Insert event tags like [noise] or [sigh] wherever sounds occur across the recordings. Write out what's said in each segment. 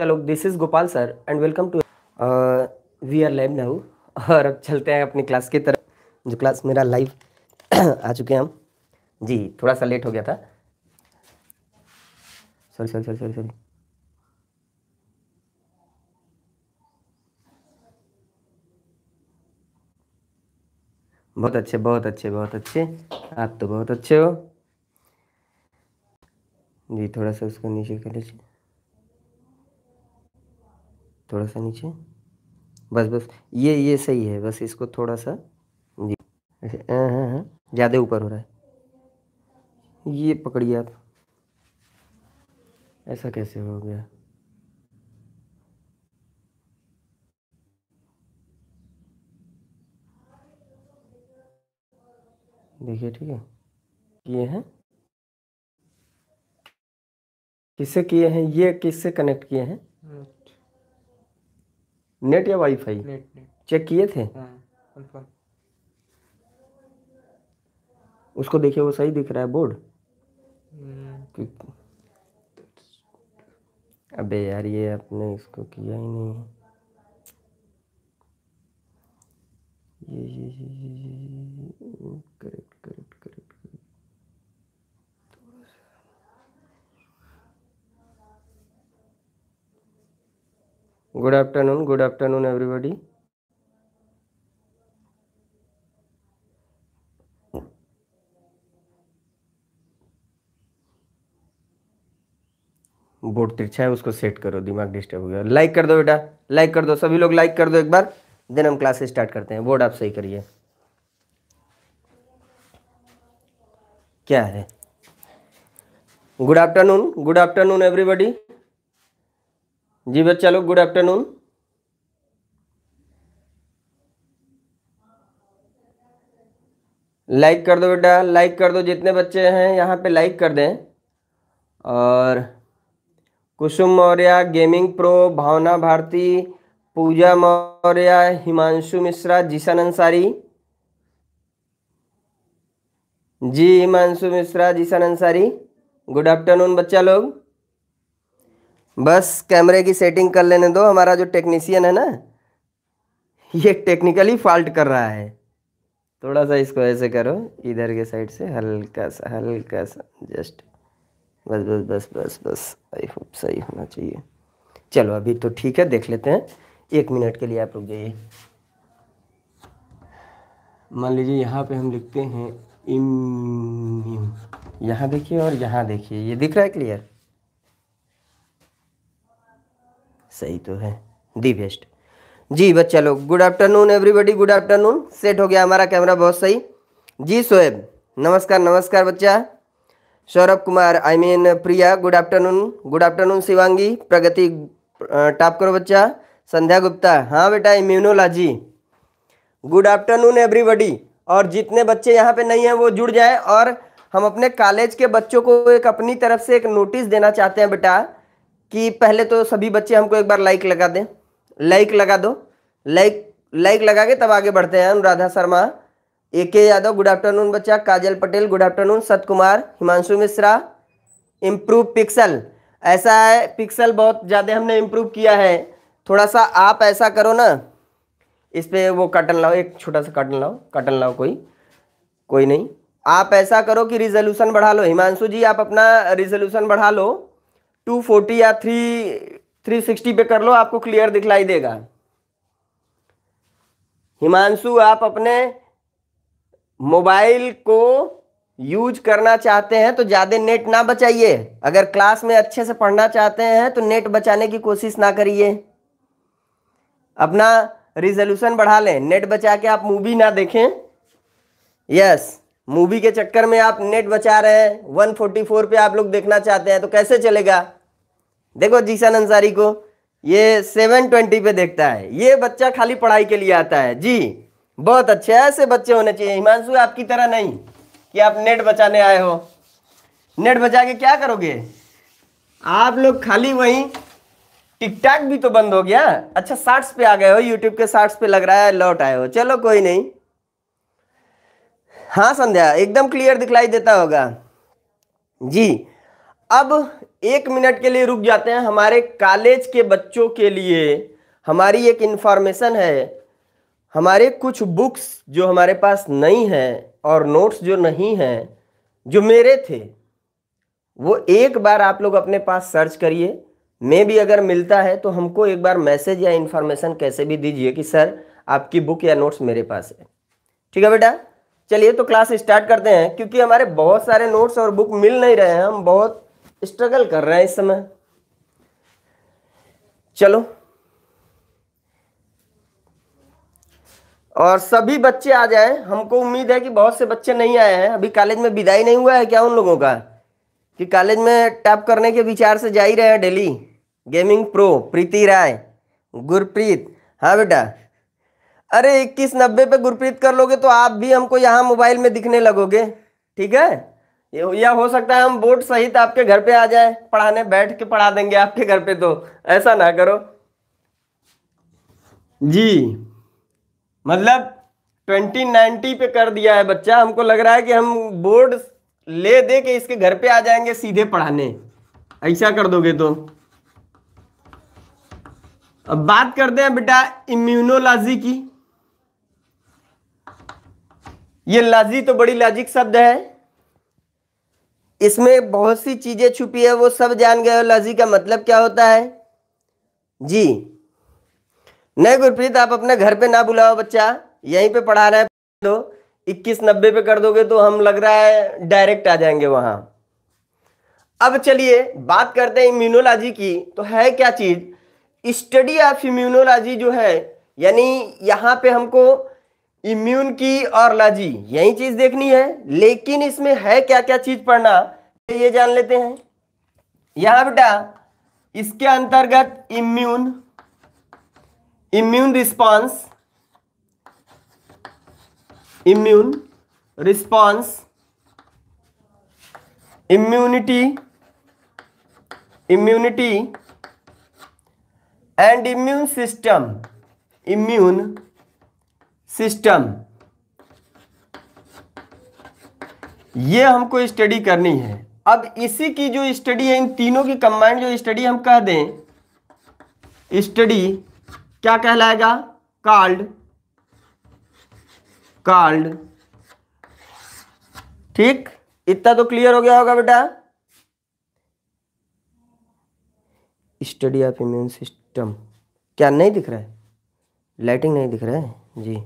Hello this is Gopal sir and welcome to we are live now और अब चलते हैं अपनी क्लास की तरफ जो क्लास मेरा लाइव [clears throat] आ चुके हैं हम जी थोड़ा सा लेट हो गया था sorry sorry sorry sorry sorry बहुत अच्छे बहुत अच्छे बहुत अच्छे आप तो बहुत अच्छे हो जी थोड़ा सा उसको नीचे कर लीजिए थोड़ा सा नीचे बस बस ये ये सही है बस इसको थोड़ा सा जी हाँ हाँ हाँ ज़्यादा ऊपर हो रहा है ये पकड़िए आप ऐसा कैसे हो गया देखिए ठीक है किए हैं किससे किए हैं ये किससे कनेक्ट किए हैं हम्म। नेट या वाईफाई नेट नेट चेक किए थे हाँ, उसको देखिए वो सही दिख रहा है बोर्ड अबे यार ये आपने इसको किया ही नहीं है ये ये ये ये ये correct correct good afternoon good afternoon everybody board तिरछा है उसको सेट करो दिमाग डिस्टर्ब हो गया लाइक कर दो बेटा लाइक कर दो सभी लोग लाइक कर दो एक बार देन हम क्लास स्टार्ट करते हैं बोर्ड आप सही करिए क्या है good afternoon good afternoon everybody जी बच्चा लोग गुड आफ्टरनून लाइक कर दो बेटा लाइक कर दो जितने बच्चे हैं यहाँ पे लाइक कर दें और Kusum Maurya gaming pro Bhavna Bharti Pooja Maurya Himanshu Mishra Zeeshan Ansari ji Himanshu Mishra Zeeshan Ansari good afternoon बच्चा लोग बस कैमरे की सेटिंग कर लेने दो हमारा जो टेक्नीसियन है ना ये टेक्निकली फॉल्ट कर रहा है थोड़ा सा इसको ऐसे करो इधर के साइड से हल्का सा हल्का सा जस्ट बस बस बस बस बस आई होप सही होना चाहिए चलो अभी तो ठीक है देख लेते हैं एक मिनट के लिए आप रुक जाइए मान लीजिए यहाँ पे हम लिखते हैं इम यहाँ देखिए और यहाँ देखिए ये दिख रहा है क्लियर सही तो है दी बेस्ट जी बच्चा लोग good afternoon everybody good afternoon set हो गया हमारा कैमरा बहुत सही जी सोएब नमस्कार नमस्कार बच्चा Saurabh Kumar I mean Priya good afternoon good afternoon Shivangi Pragati top करो बच्चा संध्या गुप्ता हाँ बेटा इम्यूनोलॉजी गुड आफ्टरनून एवरीबडी और जितने बच्चे यहाँ पे नहीं हैं वो जुड़ जाए और हम अपने कॉलेज के बच्चों को एक अपनी तरफ से एक नोटिस देना चाहते हैं बेटा कि पहले तो सभी बच्चे हमको एक बार लाइक लगा दें लाइक लगा दो लाइक लाइक लगा के तब आगे बढ़ते हैं अनुराधा शर्मा ए के यादव गुड आफ्टरनून बच्चा काजल Patel good afternoon Sat Kumar Himanshu Mishra improve pixel ऐसा है पिक्सल बहुत ज़्यादा हमने इम्प्रूव किया है थोड़ा सा आप ऐसा करो ना इस पर वो कटन लाओ एक छोटा सा कटन लाओ कटन लाओ कोई कोई नहीं आप ऐसा करो कि रिजोल्यूशन बढ़ा लो हिमांशु जी आप अपना रिजोल्यूशन बढ़ा लो टू फोर्टी या थ्री थ्री सिक्सटी पे कर लो आपको क्लियर दिखलाई देगा हिमांशु आप अपने मोबाइल को यूज करना चाहते हैं तो ज़्यादा नेट ना बचाइए अगर क्लास में अच्छे से पढ़ना चाहते हैं तो नेट बचाने की कोशिश ना करिए अपना रिजोल्यूशन बढ़ा लें नेट बचा के आप मूवी ना देखें यस मूवी के चक्कर में आप नेट बचा रहे हैं 144 पे आप लोग देखना चाहते हैं तो कैसे चलेगा देखो जीशान अंसारी को ये सेवन ट्वेंटी पे देखता है ये बच्चा खाली पढ़ाई के लिए आता है जी बहुत अच्छे ऐसे बच्चे होने चाहिए हिमांशु आपकी तरह नहीं कि आप नेट बचाने आए हो नेट बचा के क्या करोगे आप लोग खाली वहीं टिकटॉक भी तो बंद हो गया अच्छा शार्ट्स पे आ गए हो यूट्यूब के शार्ट्स पे लग रहा है लौट आए हो चलो कोई नहीं हाँ संध्या एकदम क्लियर दिखलाई देता होगा जी अब एक मिनट के लिए रुक जाते हैं हमारे कॉलेज के बच्चों के लिए हमारी एक इन्फॉर्मेशन है हमारे कुछ बुक्स जो हमारे पास नहीं है और नोट्स जो नहीं हैं जो मेरे थे वो एक बार आप लोग अपने पास सर्च करिए मैं भी अगर मिलता है तो हमको एक बार मैसेज या इन्फॉर्मेशन कैसे भी दीजिए कि सर आपकी बुक या नोट्स मेरे पास है ठीक है बेटा चलिए तो क्लास स्टार्ट करते हैं क्योंकि हमारे बहुत सारे नोट्स और बुक मिल नहीं रहे हैं हम बहुत स्ट्रगल कर रहे हैं इस समय चलो और सभी बच्चे आ जाएं हमको उम्मीद है कि बहुत से बच्चे नहीं आए हैं अभी कॉलेज में विदाई नहीं हुआ है क्या उन लोगों का कि कॉलेज में टैप करने के विचार से जा ही रहे हैं daily gaming pro Preeti Rai Gurpreet हाँ बेटा अरे इक्कीस नब्बे पे गुरप्रीत कर लोगे तो आप भी हमको यहाँ मोबाइल में दिखने लगोगे ठीक है ये या हो सकता है हम बोर्ड सहित आपके घर पे आ जाए पढ़ाने बैठ के पढ़ा देंगे आपके घर पे तो ऐसा ना करो जी मतलब ट्वेंटी नाइनटी पे कर दिया है बच्चा हमको लग रहा है कि हम बोर्ड ले दे के इसके घर पे आ जाएंगे सीधे पढ़ाने ऐसा कर दोगे तो अब बात करते हैं बेटा इम्यूनोलॉजी की ये लाजी तो बड़ी लॉजिक शब्द है इसमें बहुत सी चीज़ें छुपी है वो सब जान गए लजी का मतलब क्या होता है जी नहीं गुरप्रीत आप अपने घर पे ना बुलाओ बच्चा यहीं पे पढ़ा रहे हैं दो इक्कीस नब्बे पे कर दोगे तो हम लग रहा है डायरेक्ट आ जाएंगे वहाँ अब चलिए बात करते हैं इम्यूनोलॉजी की तो है क्या चीज़ स्टडी ऑफ इम्यूनोलॉजी जो है यानी यहाँ पे हमको इम्यून की और लॉजी यही चीज देखनी है लेकिन इसमें है क्या क्या चीज पढ़ना ये जान लेते हैं यहां बेटा इसके अंतर्गत immune immune response immune response immunity immunity and immune system immune system ये हमको स्टडी करनी है अब इसी की जो स्टडी है इन तीनों की कंबाइंड जो स्टडी हम कह दें स्टडी क्या कहलाएगा कार्ड कार्ड ठीक इतना तो क्लियर हो गया होगा बेटा स्टडी ऑफ इम्यून सिस्टम क्या नहीं दिख रहा है लाइटिंग नहीं दिख रहा है जी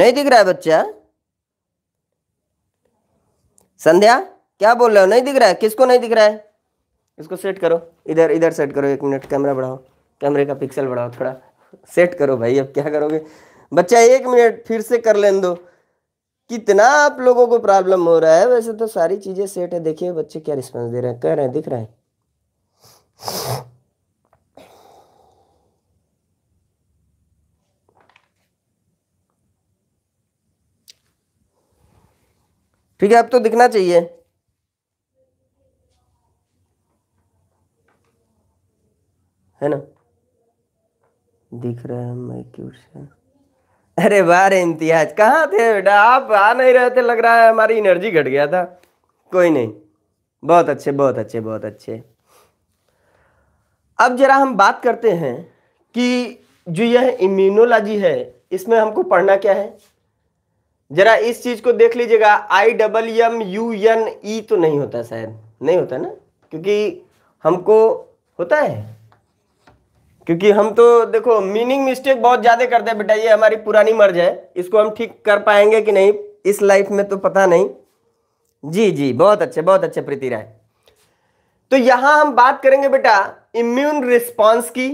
नहीं दिख रहा है बच्चा संध्या क्या बोल रहे हो नहीं दिख रहा है किसको नहीं दिख रहा है इसको सेट करो इधर इधर सेट करो एक मिनट कैमरा बढ़ाओ कैमरे का पिक्सल बढ़ाओ थोड़ा सेट करो भाई अब क्या करोगे बच्चा एक मिनट फिर से कर लेने दो कितना आप लोगों को प्रॉब्लम हो रहा है वैसे तो सारी चीज़ें सेट है देखिए बच्चे क्या रिस्पॉन्स दे रहे हैं कह रहे हैं दिख रहा है ठीक है अब तो दिखना चाहिए है ना दिख रहा है मैं क्यों से अरे वाह रे इम्तियाज कहाँ थे बेटा आप आ नहीं रहे थे लग रहा है हमारी एनर्जी घट गया था कोई नहीं बहुत अच्छे बहुत अच्छे बहुत अच्छे अब जरा हम बात करते हैं कि जो यह इम्यूनोलॉजी है इसमें हमको पढ़ना क्या है जरा इस चीज को देख लीजिएगा I double M U N E तो नहीं होता शायद नहीं होता ना क्योंकि हमको होता है क्योंकि हम तो देखो मीनिंग मिस्टेक बहुत ज़्यादा करते हैं बेटा ये हमारी पुरानी मर्ज है इसको हम ठीक कर पाएंगे कि नहीं इस लाइफ में तो पता नहीं जी जी बहुत अच्छे बहुत अच्छे प्रीति राय तो यहां हम बात करेंगे बेटा इम्यून रिस्पॉन्स की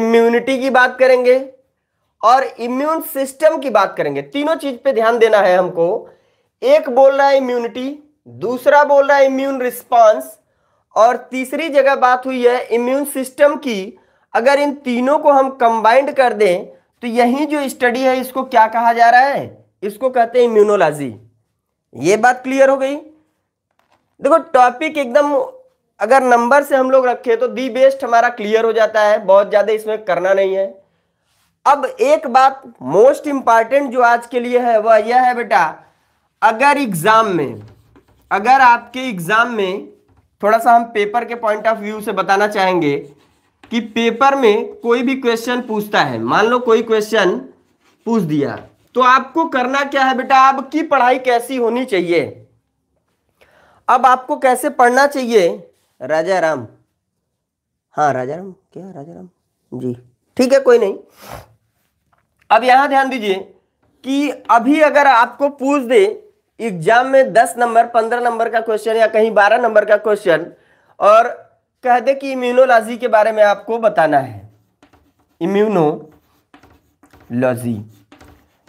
इम्यूनिटी की बात करेंगे और इम्यून सिस्टम की बात करेंगे तीनों चीज पे ध्यान देना है हमको एक बोल रहा है इम्यूनिटी दूसरा बोल रहा है इम्यून रिस्पांस और तीसरी जगह बात हुई है इम्यून सिस्टम की अगर इन तीनों को हम कंबाइंड कर दें तो यही जो स्टडी है इसको क्या कहा जा रहा है इसको कहते हैं इम्यूनोलॉजी ये बात क्लियर हो गई देखो टॉपिक एकदम अगर नंबर से हम लोग रखें तो दी बेस्ट हमारा क्लियर हो जाता है बहुत ज़्यादा इसमें करना नहीं है अब एक बात मोस्ट इंपॉर्टेंट जो आज के लिए है वह यह है बेटा अगर एग्जाम में अगर आपके एग्जाम में थोड़ा सा हम पेपर के पॉइंट ऑफ व्यू से बताना चाहेंगे कि पेपर में कोई भी क्वेश्चन पूछता है मान लो कोई क्वेश्चन पूछ दिया तो आपको करना क्या है बेटा आपकी पढ़ाई कैसी होनी चाहिए अब आपको कैसे पढ़ना चाहिए राजा राम हाँ राजा राम क्या राजा राम जी ठीक है कोई नहीं अब यहां ध्यान दीजिए कि अभी अगर आपको पूछ दे एग्जाम में दस नंबर पंद्रह नंबर का क्वेश्चन या कहीं बारह नंबर का क्वेश्चन और कह दे कि इम्यूनोलॉजी के बारे में आपको बताना है इम्यूनोलॉजी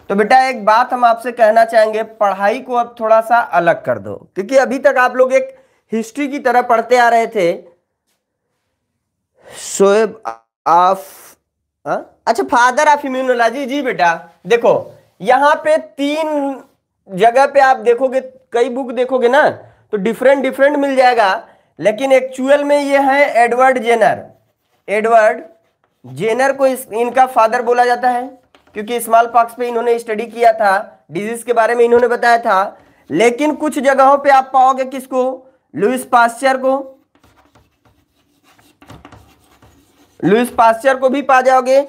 तो बेटा एक बात हम आपसे कहना चाहेंगे पढ़ाई को अब थोड़ा सा अलग कर दो क्योंकि अभी तक आप लोग एक हिस्ट्री की तरह पढ़ते आ रहे थे शोएब ऑफ हा? अच्छा फादर ऑफ इम्यूनोलॉजी जी बेटा देखो यहाँ पे तीन जगह पे आप देखोगे कई बुक देखोगे ना तो डिफरेंट डिफरेंट मिल जाएगा लेकिन एक्चुअल में ये है एडवर्ड जेनर एडवर्ड जेनर को इस, इनका फादर बोला जाता है क्योंकि स्मॉल पॉक्स पे इन्होंने स्टडी किया था डिजीज के बारे में इन्होंने बताया था लेकिन कुछ जगहों पे आप पाओगे किसको लुइस पास्चर को लुइस पास्चर को भी पा जाओगे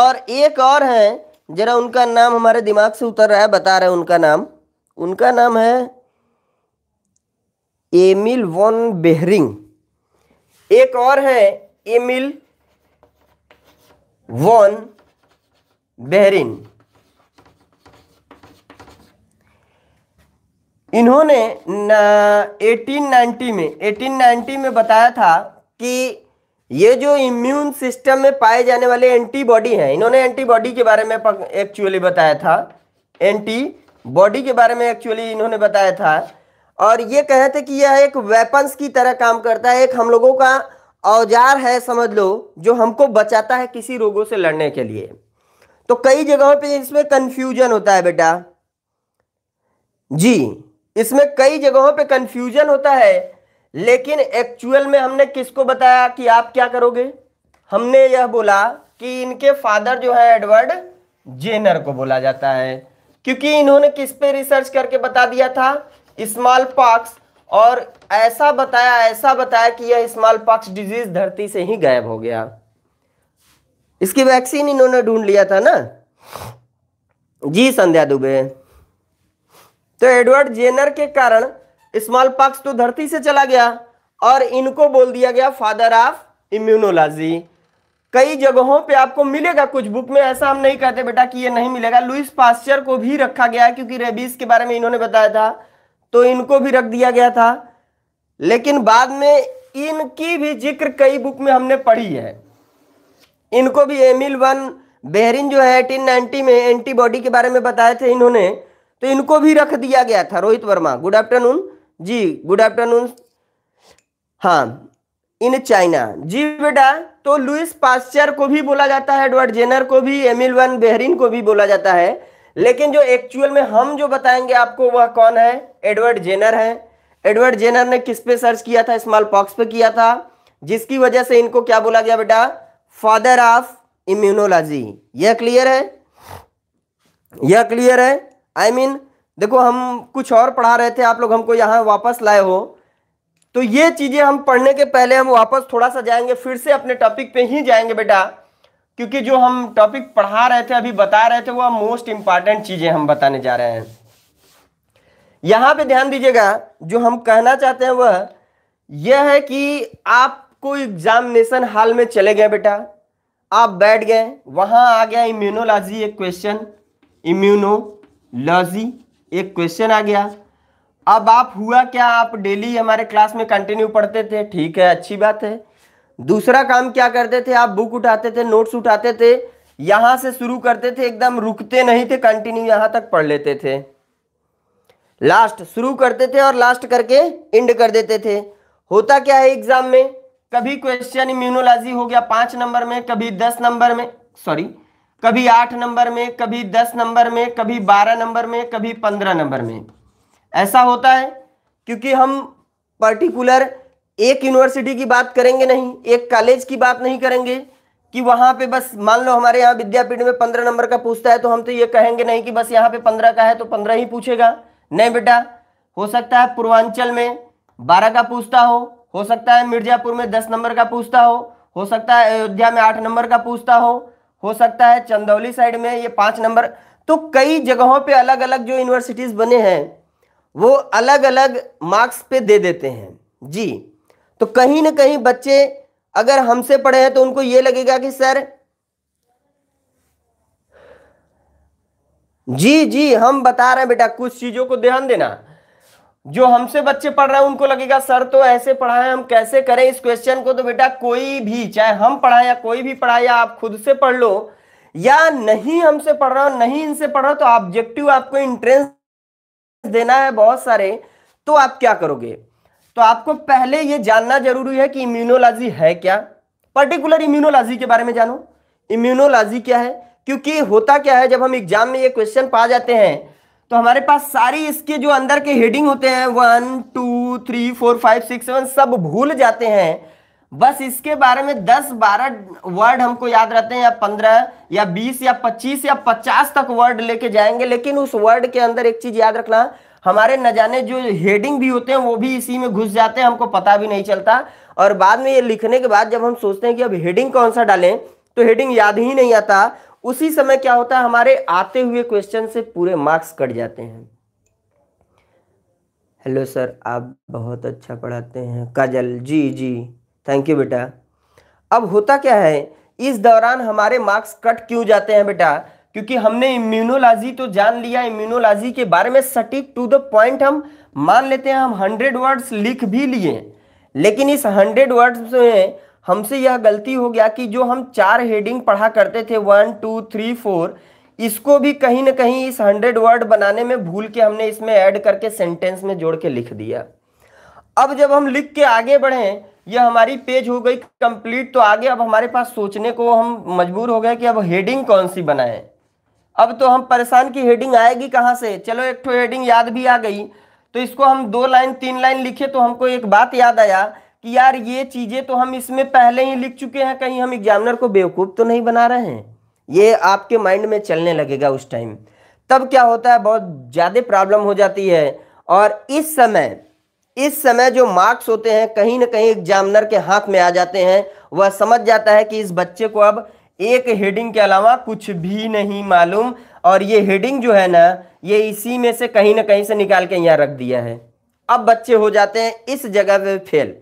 और एक और हैं जरा उनका नाम हमारे दिमाग से उतर रहा है बता रहे उनका नाम उनका नाम है एमिल वॉन बेहरिंग एक और है एमिल वॉन बेहरिन इन्होंने 1890 में 1890 में बताया था कि ये जो इम्यून सिस्टम में पाए जाने वाले एंटीबॉडी हैं इन्होंने एंटीबॉडी के बारे में एक्चुअली बताया था एंटीबॉडी के बारे में एक्चुअली इन्होंने बताया था और ये कहे थे कि यह एक वेपन्स की तरह काम करता है एक हम लोगों का औजार है समझ लो जो हमको बचाता है किसी रोगों से लड़ने के लिए तो कई जगहों पे इसमें कंफ्यूजन होता है बेटा जी इसमें कई जगहों पे कंफ्यूजन होता है लेकिन एक्चुअल में हमने किसको बताया कि आप क्या करोगे हमने यह बोला कि इनके फादर जो है एडवर्ड जेनर को बोला जाता है क्योंकि इन्होंने किस पे रिसर्च करके बता दिया था स्मॉल पॉक्स और ऐसा बताया ऐसा बताया कि यह स्मॉल पॉक्स डिजीज धरती से ही गायब हो गया इसकी वैक्सीन इन्होंने ढूंढ लिया था ना जी संध्या दुबे तो एडवर्ड जेनर के कारण स्मॉल पॉक्स तो धरती से चला गया और इनको बोल दिया गया फादर ऑफ इम्यूनोलॉजी कई जगहों पे आपको मिलेगा कुछ बुक में ऐसा हम नहीं कहते बेटा कि ये नहीं मिलेगा लुइस पास्चर को भी रखा गया है क्योंकि रेबीज के बारे में इन्होंने बताया था तो इनको भी रख दिया गया था लेकिन बाद में इनकी भी जिक्र कई बुक में हमने पढ़ी है इनको भी एमिल वन बेहरिन जो है एटीन नाइनटी में एंटीबॉडी के बारे में बताए थे इन्होंने तो इनको भी रख दिया गया था रोहित वर्मा गुड आफ्टरनून जी गुड आफ्टरनून हाँ इन चाइना जी बेटा तो लुइस पास्चर को भी बोला जाता है एडवर्ड जेनर को भी एमिल वन बेहरीन को भी बोला जाता है लेकिन जो एक्चुअल में हम जो बताएंगे आपको वह कौन है एडवर्ड जेनर है एडवर्ड जेनर ने किस पे सर्च किया था स्मॉल पॉक्स पे किया था जिसकी वजह से इनको क्या बोला गया बेटा फादर ऑफ इम्यूनोलॉजी यह क्लियर है यह क्लियर है आई I मीन mean, देखो हम कुछ और पढ़ा रहे थे आप लोग हमको यहाँ वापस लाए हो तो ये चीज़ें हम पढ़ने के पहले हम वापस थोड़ा सा जाएंगे फिर से अपने टॉपिक पे ही जाएंगे बेटा क्योंकि जो हम टॉपिक पढ़ा रहे थे अभी बता रहे थे वह मोस्ट इंपॉर्टेंट चीज़ें हम बताने जा रहे हैं यहाँ पे ध्यान दीजिएगा जो हम कहना चाहते हैं वह यह है कि आपको एग्जामिनेशन हाल में चले गए बेटा आप बैठ गए वहां आ गया इम्यूनोलॉजी एक क्वेश्चन इम्यूनोलॉजी एक क्वेश्चन आ गया अब आप हुआ क्या आप डेली हमारे क्लास में कंटिन्यू पढ़ते थे ठीक है अच्छी बात है दूसरा काम क्या करते थे आप बुक उठाते थे नोट्स उठाते थे यहां से शुरू करते थे एकदम रुकते नहीं थे कंटिन्यू यहां तक पढ़ लेते थे लास्ट शुरू करते थे और लास्ट करके एंड कर देते थे होता क्या है एग्जाम में कभी क्वेश्चन इम्यूनोलॉजी हो गया पांच नंबर में कभी दस नंबर में सॉरी कभी आठ नंबर में कभी दस नंबर में कभी बारह नंबर में कभी पंद्रह नंबर में ऐसा होता है क्योंकि हम पर्टिकुलर एक यूनिवर्सिटी की बात करेंगे नहीं एक कॉलेज की बात नहीं करेंगे कि वहाँ पे बस मान लो हमारे यहाँ विद्यापीठ में पंद्रह नंबर का पूछता है तो हम तो ये कहेंगे नहीं कि बस यहाँ पे पंद्रह का है तो पंद्रह ही पूछेगा नहीं बेटा हो सकता है पूर्वांचल में बारह का पूछता हो हो सकता है मिर्जापुर में दस नंबर का पूछता हो हो सकता है अयोध्या में आठ नंबर का पूछता हो हो सकता है चंदौली साइड में ये पांच नंबर तो कई जगहों पे अलग अलग जो यूनिवर्सिटीज़ बने हैं वो अलग अलग मार्क्स पे दे देते हैं जी तो कहीं ना कहीं बच्चे अगर हमसे पढ़े हैं तो उनको ये लगेगा कि सर जी जी हम बता रहे हैं बेटा कुछ चीज़ों को ध्यान देना जो हमसे बच्चे पढ़ रहे हैं उनको लगेगा सर तो ऐसे पढ़ाए हम कैसे करें इस क्वेश्चन को तो बेटा कोई भी चाहे हम पढ़ाए या कोई भी पढ़ाए आप खुद से पढ़ लो या नहीं हमसे पढ़ रहा हो नहीं इनसे पढ़ रहा हो तो ऑब्जेक्टिव आपको इंट्रेंस देना है बहुत सारे तो आप क्या करोगे तो आपको पहले यह जानना जरूरी है कि इम्यूनोलॉजी है क्या पर्टिकुलर इम्यूनोलॉजी के बारे में जानो इम्यूनोलॉजी क्या है क्योंकि होता क्या है जब हम एग्जाम में ये क्वेश्चन पा जाते हैं तो हमारे पास सारी इसके जो अंदर के हेडिंग होते हैं one two three four five six seven सब भूल जाते हैं बस इसके बारे में दस बारह वर्ड हमको याद रहते हैं या पंद्रह या बीस या पच्चीस या पचास तक वर्ड लेके जाएंगे लेकिन उस वर्ड के अंदर एक चीज याद रखना हमारे न जाने जो हेडिंग भी होते हैं वो भी इसी में घुस जाते हैं हमको पता भी नहीं चलता और बाद में ये लिखने के बाद जब हम सोचते हैं कि अब हेडिंग कौन सा डालें तो हेडिंग याद ही नहीं आता उसी समय क्या होता है हमारे आते हुए क्वेश्चन से पूरे मार्क्स कट जाते हैं हेलो सर आप बहुत अच्छा पढ़ाते हैं काजल जी जी थैंक यू बेटा अब होता क्या है इस दौरान हमारे मार्क्स कट क्यों जाते हैं बेटा क्योंकि हमने इम्यूनोलॉजी तो जान लिया इम्यूनोलॉजी के बारे में सटीक टू द पॉइंट हम मान लेते हैं हम हंड्रेड वर्ड्स लिख भी लिए लेकिन इस हंड्रेड वर्ड्स में हमसे यह गलती हो गया कि जो हम चार हेडिंग पढ़ा करते थे वन टू थ्री फोर इसको भी कहीं ना कहीं इस हंड्रेड वर्ड बनाने में भूल के हमने इसमें ऐड करके सेंटेंस में जोड़ के लिख दिया अब जब हम लिख के आगे बढ़ें यह हमारी पेज हो गई कंप्लीट तो आगे अब हमारे पास सोचने को हम मजबूर हो गए कि अब हेडिंग कौन सी बनाए अब तो हम परेशान की हेडिंग आएगी कहाँ से चलो एक तो हेडिंग याद भी आ गई तो इसको हम दो लाइन तीन लाइन लिखे तो हमको एक बात याद आया कि यार ये चीज़ें तो हम इसमें पहले ही लिख चुके हैं कहीं हम एग्जामिनर को बेवकूफ़ तो नहीं बना रहे हैं ये आपके माइंड में चलने लगेगा उस टाइम तब क्या होता है बहुत ज़्यादा प्रॉब्लम हो जाती है और इस समय इस समय जो मार्क्स होते हैं कहीं ना कहीं एग्जामिनर के हाथ में आ जाते हैं वह समझ जाता है कि इस बच्चे को अब एक हेडिंग के अलावा कुछ भी नहीं मालूम और ये हेडिंग जो है ना ये इसी में से कहीं ना कहीं से निकाल के यहाँ रख दिया है अब बच्चे हो जाते हैं इस जगह पे फेल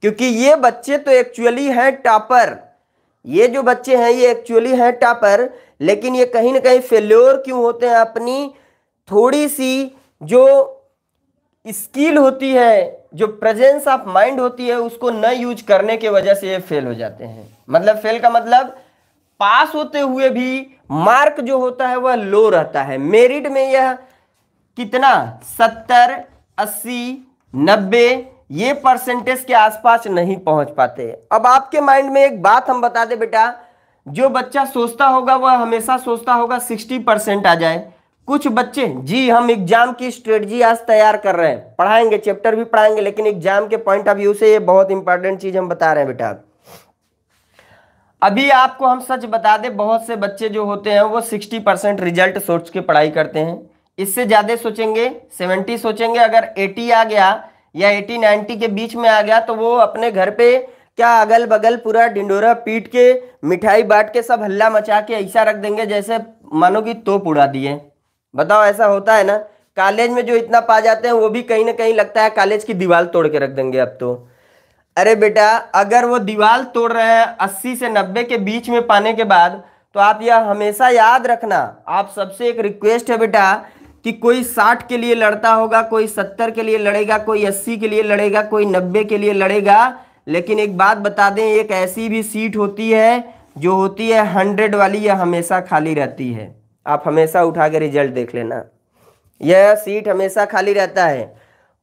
क्योंकि ये बच्चे तो एक्चुअली हैं टॉपर ये जो बच्चे हैं ये एक्चुअली हैं टॉपर लेकिन ये कहीं ना कहीं फेल्योर क्यों होते हैं अपनी थोड़ी सी जो स्किल होती है जो प्रेजेंस ऑफ माइंड होती है उसको न यूज करने के वजह से ये फेल हो जाते हैं मतलब फेल का मतलब पास होते हुए भी मार्क जो होता है वह लो रहता है मेरिट में यह कितना सत्तर अस्सी नब्बे ये परसेंटेज के आसपास नहीं पहुंच पाते अब आपके माइंड में एक बात हम बता दे बेटा जो बच्चा सोचता होगा वह हमेशा सोचता होगा सिक्सटी परसेंट आ जाए कुछ बच्चे जी हम एग्जाम की स्ट्रेटजी आज तैयार कर रहे हैं पढ़ाएंगे चैप्टर भी पढ़ाएंगे लेकिन एग्जाम के पॉइंट ऑफ व्यू से ये बहुत इंपॉर्टेंट चीज हम बता रहे हैं बेटा अभी आपको हम सच बता दे बहुत से बच्चे जो होते हैं वो सिक्सटी परसेंट रिजल्ट सोच के पढ़ाई करते हैं इससे ज़्यादा सोचेंगे सेवेंटी सोचेंगे अगर एटी आ गया या 80 90 के बीच में आ गया तो वो अपने घर पे क्या अगल बगल पूरा डिंडोरा पीट के मिठाई बांट के सब हल्ला मचा के ऐसा रख देंगे जैसे मानो कि तोप उड़ा दिए बताओ ऐसा होता है ना कॉलेज में जो इतना पा जाते हैं वो भी कहीं ना कहीं लगता है कॉलेज की दीवार तोड़ के रख देंगे अब तो अरे बेटा अगर वो दीवार तोड़ रहे हैं अस्सी से नब्बे के बीच में पाने के बाद तो आप यह हमेशा याद रखना आप सबसे एक रिक्वेस्ट है बेटा कि कोई साठ के लिए लड़ता होगा कोई सत्तर के लिए लड़ेगा कोई अस्सी के लिए लड़ेगा कोई नब्बे के लिए लड़ेगा लेकिन एक बात बता दें एक ऐसी भी सीट होती है जो होती है हंड्रेड वाली यह हमेशा खाली रहती है आप हमेशा उठा के रिजल्ट देख लेना यह सीट हमेशा खाली रहता है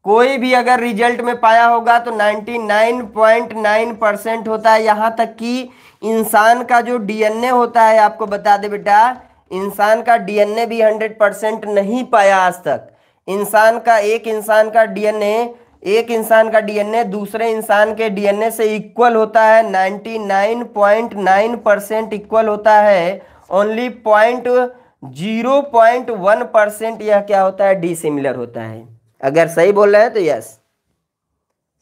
कोई भी अगर रिजल्ट में पाया होगा तो 99.9 परसेंट होता है यहाँ तक कि इंसान का जो डीएनए होता है आपको बता दे बेटा इंसान का डीएनए भी 100 परसेंट नहीं पाया आज तक इंसान का एक इंसान का डीएनए एक इंसान का डीएनए दूसरे इंसान के डीएनए से इक्वल होता है 99.9 परसेंट इक्वल होता है only point zero point one percent यह क्या होता है डिसिमिलर होता है अगर सही बोल रहे हैं तो यस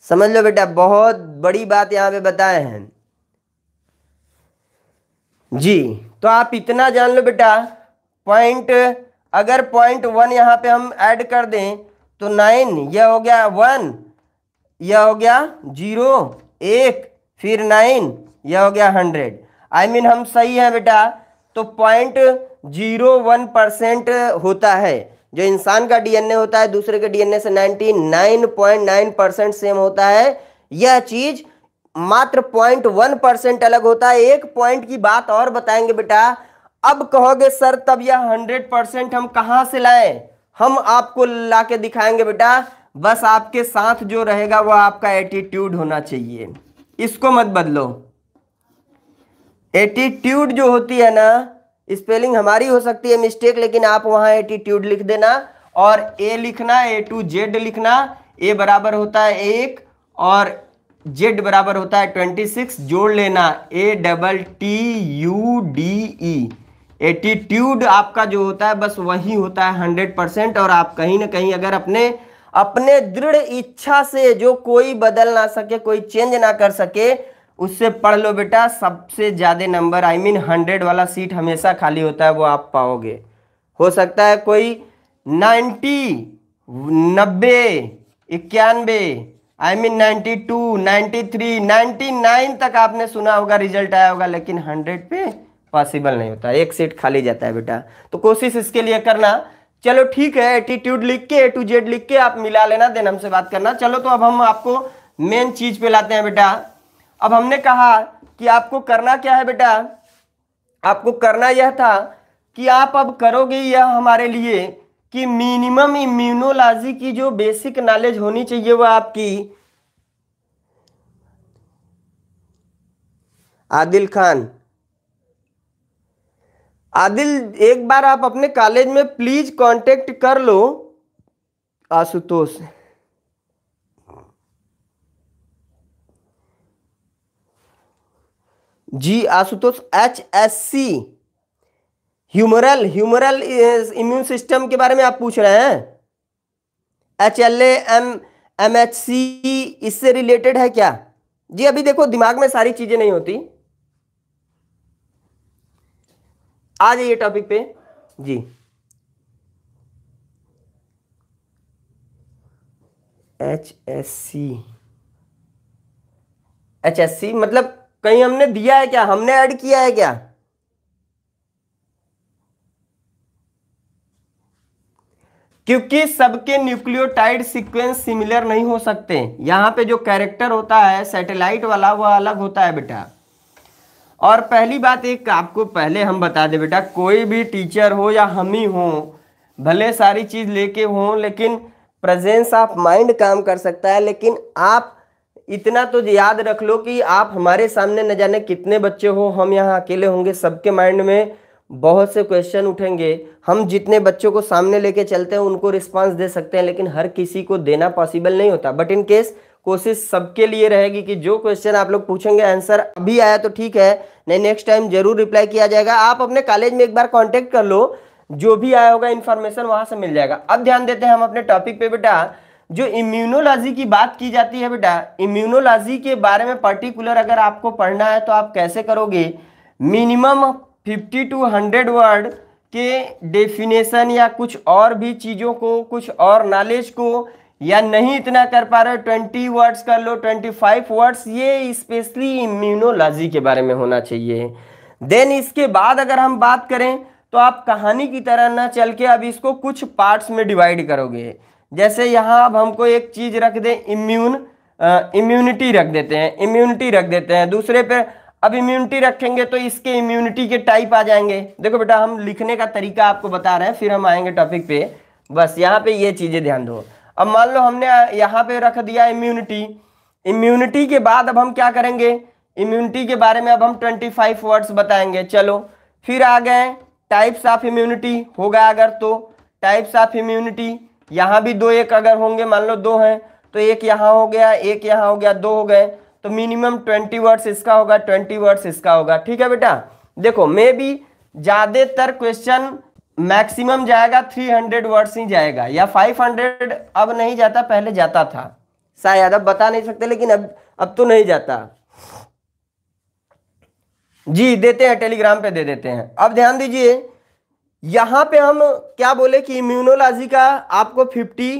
समझ लो बेटा बहुत बड़ी बात यहां पे बताए हैं जी तो आप इतना जान लो बेटा पॉइंट अगर पॉइंट वन यहाँ पे हम ऐड कर दें तो नाइन यह हो गया वन यह हो गया जीरो एक फिर नाइन यह हो गया hundred I I mean mean, हम सही हैं बेटा तो पॉइंट जीरो वन परसेंट होता है जो इंसान का डीएनए होता है दूसरे के डीएनए से ninety nine point nine percent same होता है यह चीज़ मात्र पॉइंट वन परसेंट अलग होता है एक पॉइंट की बात और बताएंगे बेटा अब कहोगे सर तब यह हंड्रेड परसेंट हम कहां से लाएं हम आपको ला के दिखाएंगे बेटा बस आपके साथ जो रहेगा वह आपका एटीट्यूड होना चाहिए इसको मत बदलो एटीट्यूड जो होती है ना स्पेलिंग हमारी हो सकती है मिस्टेक लेकिन आप वहां एटीट्यूड लिख देना और ए लिखना ए टू जेड लिखना ए बराबर होता है एक और जेड बराबर होता है ट्वेंटी सिक्स जोड़ लेना A double T U D E attitude आपका जो होता है बस वही होता है हंड्रेड परसेंट और आप कहीं ना कहीं अगर अपने अपने दृढ़ इच्छा से जो कोई बदल ना सके कोई चेंज ना कर सके उससे पढ़ लो बेटा सबसे ज़्यादा नंबर आई मीन हंड्रेड वाला सीट हमेशा खाली होता है वो आप पाओगे हो सकता है कोई नाइन्टी नब्बे इक्यानबे आई I मीन नाइन्टी 92, 93, 99 तक आपने सुना होगा रिजल्ट आया होगा लेकिन 100 पे पॉसिबल नहीं होता एक सीट खाली जाता है बेटा तो कोशिश इसके लिए करना चलो ठीक है एटीट्यूड लिख के ए टू जेड लिख के आप मिला लेना देन हमसे बात करना चलो तो अब हम आपको मेन चीज पे लाते हैं बेटा अब हमने कहा कि आपको करना क्या है बेटा आपको करना यह था कि आप अब करोगे यह हमारे लिए कि मिनिमम इम्यूनोलॉजी की जो बेसिक नॉलेज होनी चाहिए वह आपकी आदिल खान आदिल एक बार आप अपने कॉलेज में प्लीज कांटेक्ट कर लो Ashutosh ji Ashutosh H S C humoral humoral immune system के बारे में आप पूछ रहे हैं H L M M H C इससे रिलेटेड है क्या जी अभी देखो दिमाग में सारी चीजें नहीं होती आ जाइए टॉपिक पे जी H S C H S C मतलब कहीं हमने दिया है क्या हमने ऐड किया है क्या क्योंकि सबके न्यूक्लियोटाइड सीक्वेंस सिमिलर नहीं हो सकते यहाँ पे जो कैरेक्टर होता है सैटेलाइट वाला वह अलग होता है बेटा और पहली बात एक आपको पहले हम बता दें बेटा कोई भी टीचर हो या हम ही हो भले सारी चीज़ लेके हों लेकिन प्रेजेंस ऑफ माइंड काम कर सकता है लेकिन आप इतना तो याद रख लो कि आप हमारे सामने न जाने कितने बच्चे हो हम यहाँ अकेले होंगे सबके माइंड में बहुत से क्वेश्चन उठेंगे हम जितने बच्चों को सामने लेके चलते हैं उनको रिस्पांस दे सकते हैं लेकिन हर किसी को देना पॉसिबल नहीं होता बट इन केस कोशिश सबके लिए रहेगी कि जो क्वेश्चन आप लोग पूछेंगे आंसर अभी आया तो ठीक है नहीं नेक्स्ट टाइम जरूर रिप्लाई किया जाएगा आप अपने कॉलेज में एक बार कॉन्टेक्ट कर लो जो भी आया होगा इन्फॉर्मेशन वहां से मिल जाएगा अब ध्यान देते हैं हम अपने टॉपिक पे बेटा जो इम्यूनोलॉजी की बात की जाती है बेटा इम्यूनोलॉजी के बारे में पर्टिकुलर अगर आपको पढ़ना है तो आप कैसे करोगे minimum fifty two hundred word के डेफिनेशन या कुछ और भी चीज़ों को कुछ और नॉलेज को या नहीं इतना कर पा रहे ट्वेंटी वर्ड्स कर लो ट्वेंटी फाइव वर्ड्स ये स्पेशली इम्यूनोलॉजी के बारे में होना चाहिए देन इसके बाद अगर हम बात करें तो आप कहानी की तरह ना चल के अब इसको कुछ पार्ट्स में डिवाइड करोगे जैसे यहाँ अब हमको एक चीज़ रख दें इम्यून इम्यूनिटी रख देते हैं इम्यूनिटी रख देते हैं दूसरे पर अब इम्यूनिटी रखेंगे तो इसके इम्यूनिटी के टाइप आ जाएंगे देखो बेटा हम लिखने का तरीका आपको बता रहे हैं फिर हम आएंगे टॉपिक पे बस यहाँ पे ये चीज़ें ध्यान दो अब मान लो हमने यहाँ पे रख दिया इम्यूनिटी इम्यूनिटी के बाद अब हम क्या करेंगे इम्यूनिटी के बारे में अब हम ट्वेंटी फाइव वर्ड्स बताएंगे चलो फिर आ गए टाइप्स ऑफ इम्यूनिटी होगा अगर तो टाइप्स ऑफ इम्यूनिटी यहाँ भी दो एक अगर होंगे मान लो दो हैं तो एक यहाँ हो गया एक यहाँ हो गया दो हो गए तो मिनिमम ट्वेंटी वर्ड्स इसका होगा ट्वेंटी वर्ड्स इसका होगा ठीक है बेटा देखो मे बी ज़्यादातर क्वेश्चन मैक्सिमम जाएगा थ्री हंड्रेड वर्ड्स ही जाएगा या फाइव हंड्रेड अब नहीं जाता पहले जाता था शायद अब बता नहीं सकते लेकिन अब अब तो नहीं जाता जी देते हैं टेलीग्राम पे दे देते हैं अब ध्यान दीजिए यहां पे हम क्या बोले कि इम्यूनोलॉजी का आपको फिफ्टी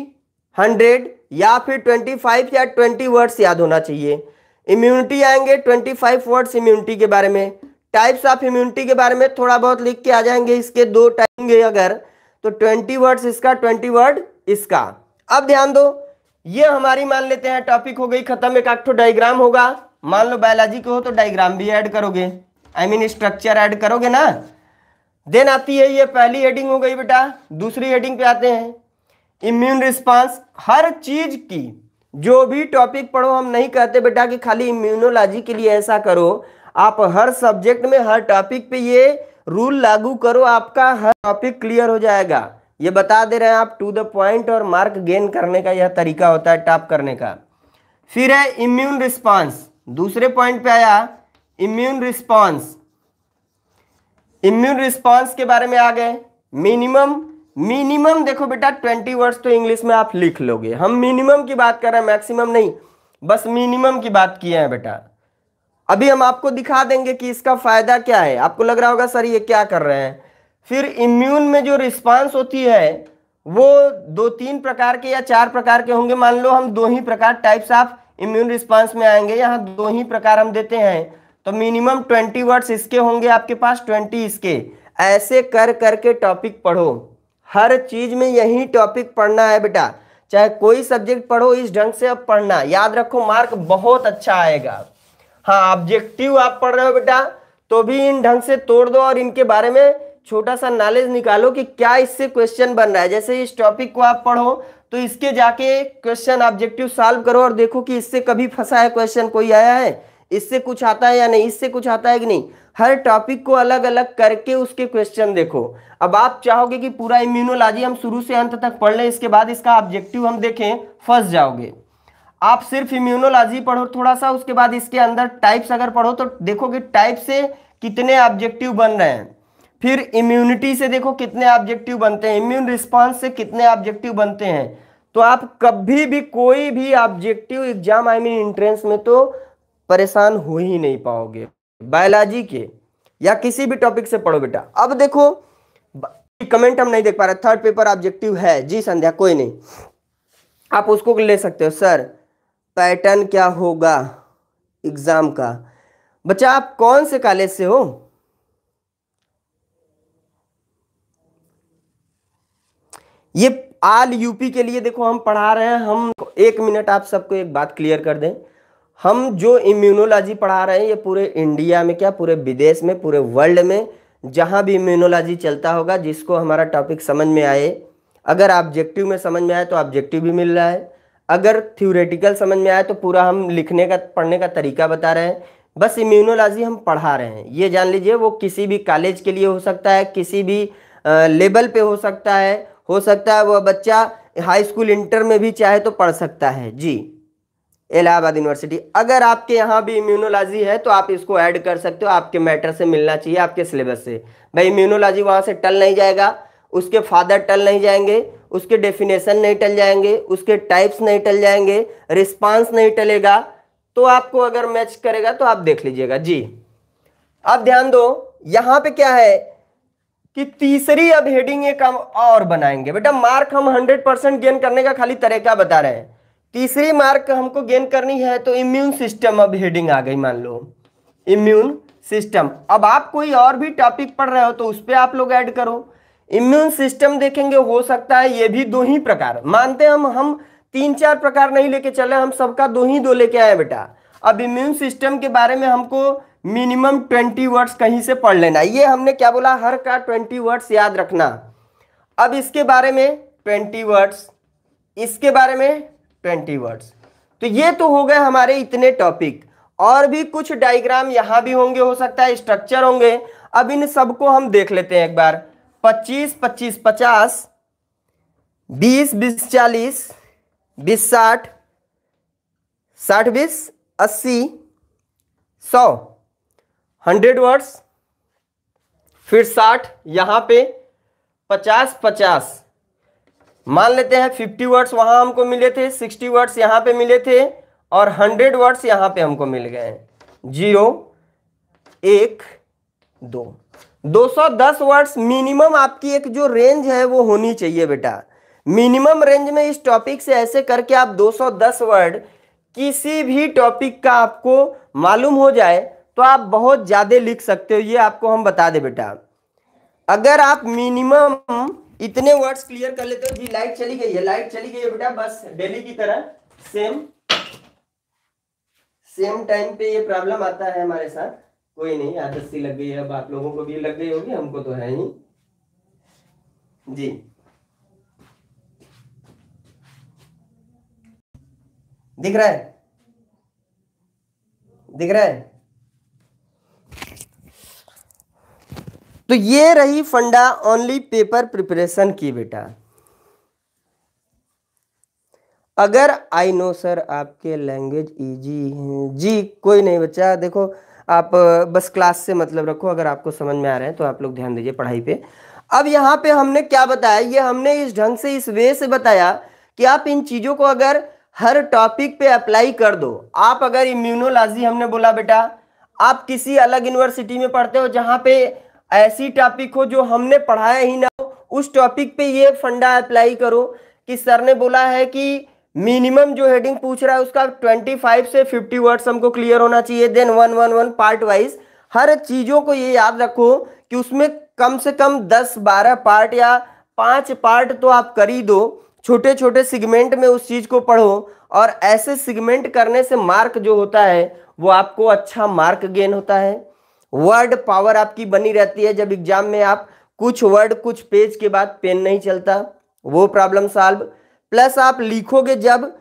हंड्रेड या फिर ट्वेंटी फाइव या ट्वेंटी वर्ड्स याद होना चाहिए इम्यूनिटी आएंगे ट्वेंटी फाइव वर्ड्स इम्यूनिटी के बारे में टाइप्स ऑफ इम्यूनिटी के बारे में थोड़ा बहुत लिख के आ जाएंगे इसके दो टाइप अगर तो ट्वेंटी वर्ड्स इसका ट्वेंटी वर्ड इसका अब ध्यान दो ये हमारी मान लेते हैं टॉपिक हो गई खत्म एक आठ डायग्राम होगा मान लो बायोलॉजी के हो तो डायग्राम भी ऐड करोगे आई मीन स्ट्रक्चर ऐड करोगे ना देन आती है ये पहली हेडिंग हो गई बेटा दूसरी हेडिंग पे आते हैं इम्यून रिस्पांस हर चीज की जो भी टॉपिक पढ़ो हम नहीं कहते बेटा कि खाली इम्यूनोलॉजी के लिए ऐसा करो आप हर सब्जेक्ट में हर टॉपिक पे ये रूल लागू करो आपका हर टॉपिक क्लियर हो जाएगा ये बता दे रहे हैं आप टू द पॉइंट और मार्क गेन करने का यह तरीका होता है टॉप करने का फिर है इम्यून रिस्पॉन्स दूसरे पॉइंट पे आया इम्यून रिस्पॉन्स इम्यून रिस्पॉन्स के बारे में आ गए मिनिमम मिनिमम देखो बेटा ट्वेंटी वर्ड्स तो इंग्लिश में आप लिख लोगे हम मिनिमम की बात कर रहे हैं मैक्सिमम नहीं बस मिनिमम की बात किए हैं बेटा अभी हम आपको दिखा देंगे कि इसका फायदा क्या है आपको लग रहा होगा सर ये क्या कर रहे हैं फिर इम्यून में जो रिस्पांस होती है वो दो तीन प्रकार के या चार प्रकार के होंगे मान लो हम दो ही प्रकार टाइप्स ऑफ इम्यून रिस्पांस में आएंगे यहाँ दो ही प्रकार हम देते हैं तो मिनिमम ट्वेंटी वर्ड्स इसके होंगे आपके पास ट्वेंटी इसके ऐसे कर करके टॉपिक पढ़ो हर चीज में यही टॉपिक पढ़ना है बेटा चाहे कोई सब्जेक्ट पढ़ो इस ढंग से अब पढ़ना याद रखो मार्क बहुत अच्छा आएगा हाँ ऑब्जेक्टिव आप पढ़ रहे हो बेटा तो भी इन ढंग से तोड़ दो और इनके बारे में छोटा सा नॉलेज निकालो कि क्या इससे क्वेश्चन बन रहा है जैसे इस टॉपिक को आप पढ़ो तो इसके जाके क्वेश्चन ऑब्जेक्टिव सॉल्व करो और देखो कि इससे कभी फंसा है क्वेश्चन कोई आया है इससे कुछ आता है या नहीं इससे कुछ आता है कि नहीं हर टॉपिक को अलग अलग करके उसके क्वेश्चन देखो अब आप चाहोगे कि पूरा इम्यूनोलॉजी हम शुरू से अंत तक पढ़ लें इसके बाद इसका ऑब्जेक्टिव हम देखें फंस जाओगे आप सिर्फ इम्यूनोलॉजी पढ़ो थोड़ा सा उसके बाद इसके अंदर टाइप्स अगर पढ़ो तो देखो कि टाइप से कितने ऑब्जेक्टिव बन रहे हैं फिर इम्यूनिटी से देखो कितने ऑब्जेक्टिव बनते हैं इम्यून रिस्पॉन्स से कितने ऑब्जेक्टिव बनते हैं तो आप कभी भी कोई भी objective exam I mean entrance में तो परेशान हो ही नहीं पाओगे बायोलॉजी के या किसी भी टॉपिक से पढ़ो बेटा अब देखो कमेंट हम नहीं देख पा रहे थर्ड पेपर ऑब्जेक्टिव है जी संध्या कोई नहीं आप उसको ले सकते हो सर पैटर्न क्या होगा एग्जाम का बच्चा आप कौन से कॉलेज से हो ये आल यूपी के लिए देखो हम पढ़ा रहे हैं हम एक मिनट आप सबको एक बात क्लियर कर दें हम जो इम्यूनोलॉजी पढ़ा रहे हैं ये पूरे इंडिया में क्या पूरे विदेश में पूरे वर्ल्ड में जहाँ भी इम्यूनोलॉजी चलता होगा जिसको हमारा टॉपिक समझ में आए अगर ऑब्जेक्टिव में समझ में आए तो ऑब्जेक्टिव भी मिल रहा है अगर थ्योरेटिकल समझ में आए तो पूरा हम लिखने का पढ़ने का तरीका बता रहे हैं बस इम्यूनोलॉजी हम पढ़ा रहे हैं ये जान लीजिए वो किसी भी कॉलेज के लिए हो सकता है किसी भी लेवल पे हो सकता है हो सकता है वह बच्चा हाई स्कूल इंटर में भी चाहे तो पढ़ सकता है जी इलाहाबाद यूनिवर्सिटी अगर आपके यहाँ भी इम्यूनोलॉजी है तो आप इसको ऐड कर सकते हो आपके मैटर से मिलना चाहिए आपके सिलेबस से भाई इम्यूनोलॉजी वहाँ से टल नहीं जाएगा उसके फादर टल नहीं जाएंगे उसके डेफिनेशन नहीं टल जाएंगे उसके टाइप्स नहीं टल जाएंगे रिस्पांस नहीं टलेगा तो आपको अगर मैच करेगा तो आप देख लीजिएगा जी अब ध्यान दो यहाँ पे क्या है कि तीसरी अब हेडिंग एक हम और बनाएंगे बेटा मार्क हम 100 परसेंट गेन करने का खाली तरीका बता रहे हैं तीसरी मार्क हमको गेन करनी है तो इम्यून सिस्टम अब हेडिंग आ गई मान लो इम्यून सिस्टम अब आप कोई और भी टॉपिक पढ़ रहे हो तो उस पर आप लोग ऐड करो इम्यून सिस्टम देखेंगे हो सकता है ये भी दो ही प्रकार मानते हम हम तीन चार प्रकार नहीं लेके चले हम सबका दो ही दो लेके आए बेटा अब इम्यून सिस्टम के बारे में हमको मिनिमम ट्वेंटी वर्ड्स कहीं से पढ़ लेना ये हमने क्या बोला हर का ट्वेंटी वर्ड्स याद रखना अब इसके बारे में ट्वेंटी वर्ड्स इसके बारे में ट्वेंटी वर्ड्स तो ये तो हो गए हमारे इतने टॉपिक और भी कुछ डायग्राम यहाँ भी होंगे हो सकता है स्ट्रक्चर होंगे अब इन सबको हम देख लेते हैं एक बार पच्चीस पच्चीस पचास बीस बीस चालीस बीस साठ साठ बीस अस्सी सौ हंड्रेड वर्ड्स फिर साठ यहाँ पे पचास पचास मान लेते हैं फिफ्टी वर्ड्स वहां हमको मिले थे सिक्सटी वर्ड्स यहाँ पे मिले थे और हंड्रेड वर्ड्स यहाँ पे हमको मिल गए हैं जीरो एक दो दस वर्ड्स मिनिमम आपकी एक जो रेंज है वो होनी चाहिए बेटा मिनिमम रेंज में इस टॉपिक से ऐसे करके आप दो दस वर्ड किसी भी टॉपिक का आपको मालूम हो जाए तो आप बहुत ज़्यादा लिख सकते हो ये आपको हम बता दें बेटा अगर आप मिनिमम इतने वर्ड्स क्लियर कर लेते हो जी लाइट चली गई है लाइट चली गई है बेटा बस डेली की तरह सेम सेम टाइम पे ये प्रॉब्लम आता है हमारे साथ कोई नहीं आदत सी लग गई है अब आप लोगों को भी लग गई होगी हमको तो है ही जी दिख रहा है दिख रहा है तो ये रही फंडा ओनली पेपर प्रिपरेशन की बेटा अगर आई नो सर आपके लैंग्वेज इजी हैं जी कोई नहीं बच्चा देखो आप बस क्लास से मतलब रखो अगर आपको समझ में आ रहे हैं तो आप लोग ध्यान दीजिए पढ़ाई पे अब यहाँ पे हमने क्या बताया ये हमने इस ढंग से इस वे से बताया कि आप इन चीज़ों को अगर हर टॉपिक पे अप्लाई कर दो आप अगर इम्यूनोलॉजी हमने बोला बेटा आप किसी अलग यूनिवर्सिटी में पढ़ते हो जहां पे ऐसी टॉपिक हो जो हमने पढ़ाया ही ना हो उस टॉपिक पे ये फंडा अप्लाई करो कि सर ने बोला है कि मिनिमम जो हेडिंग पूछ रहा है उसका 25 से 50 वर्ड्स हमको क्लियर होना चाहिए then one one one part wise हर चीज़ों को ये याद रखो कि उसमें कम से कम 10-12 पार्ट या पांच पार्ट तो आप कर ही दो छोटे छोटे सिगमेंट में उस चीज़ को पढ़ो और ऐसे सिगमेंट करने से मार्क जो होता है वो आपको अच्छा मार्क गेन होता है वर्ड पावर आपकी बनी रहती है जब एग्जाम में आप कुछ वर्ड कुछ पेज के बाद पेन नहीं चलता वो प्रॉब्लम सॉल्व प्लस आप लिखोगे जब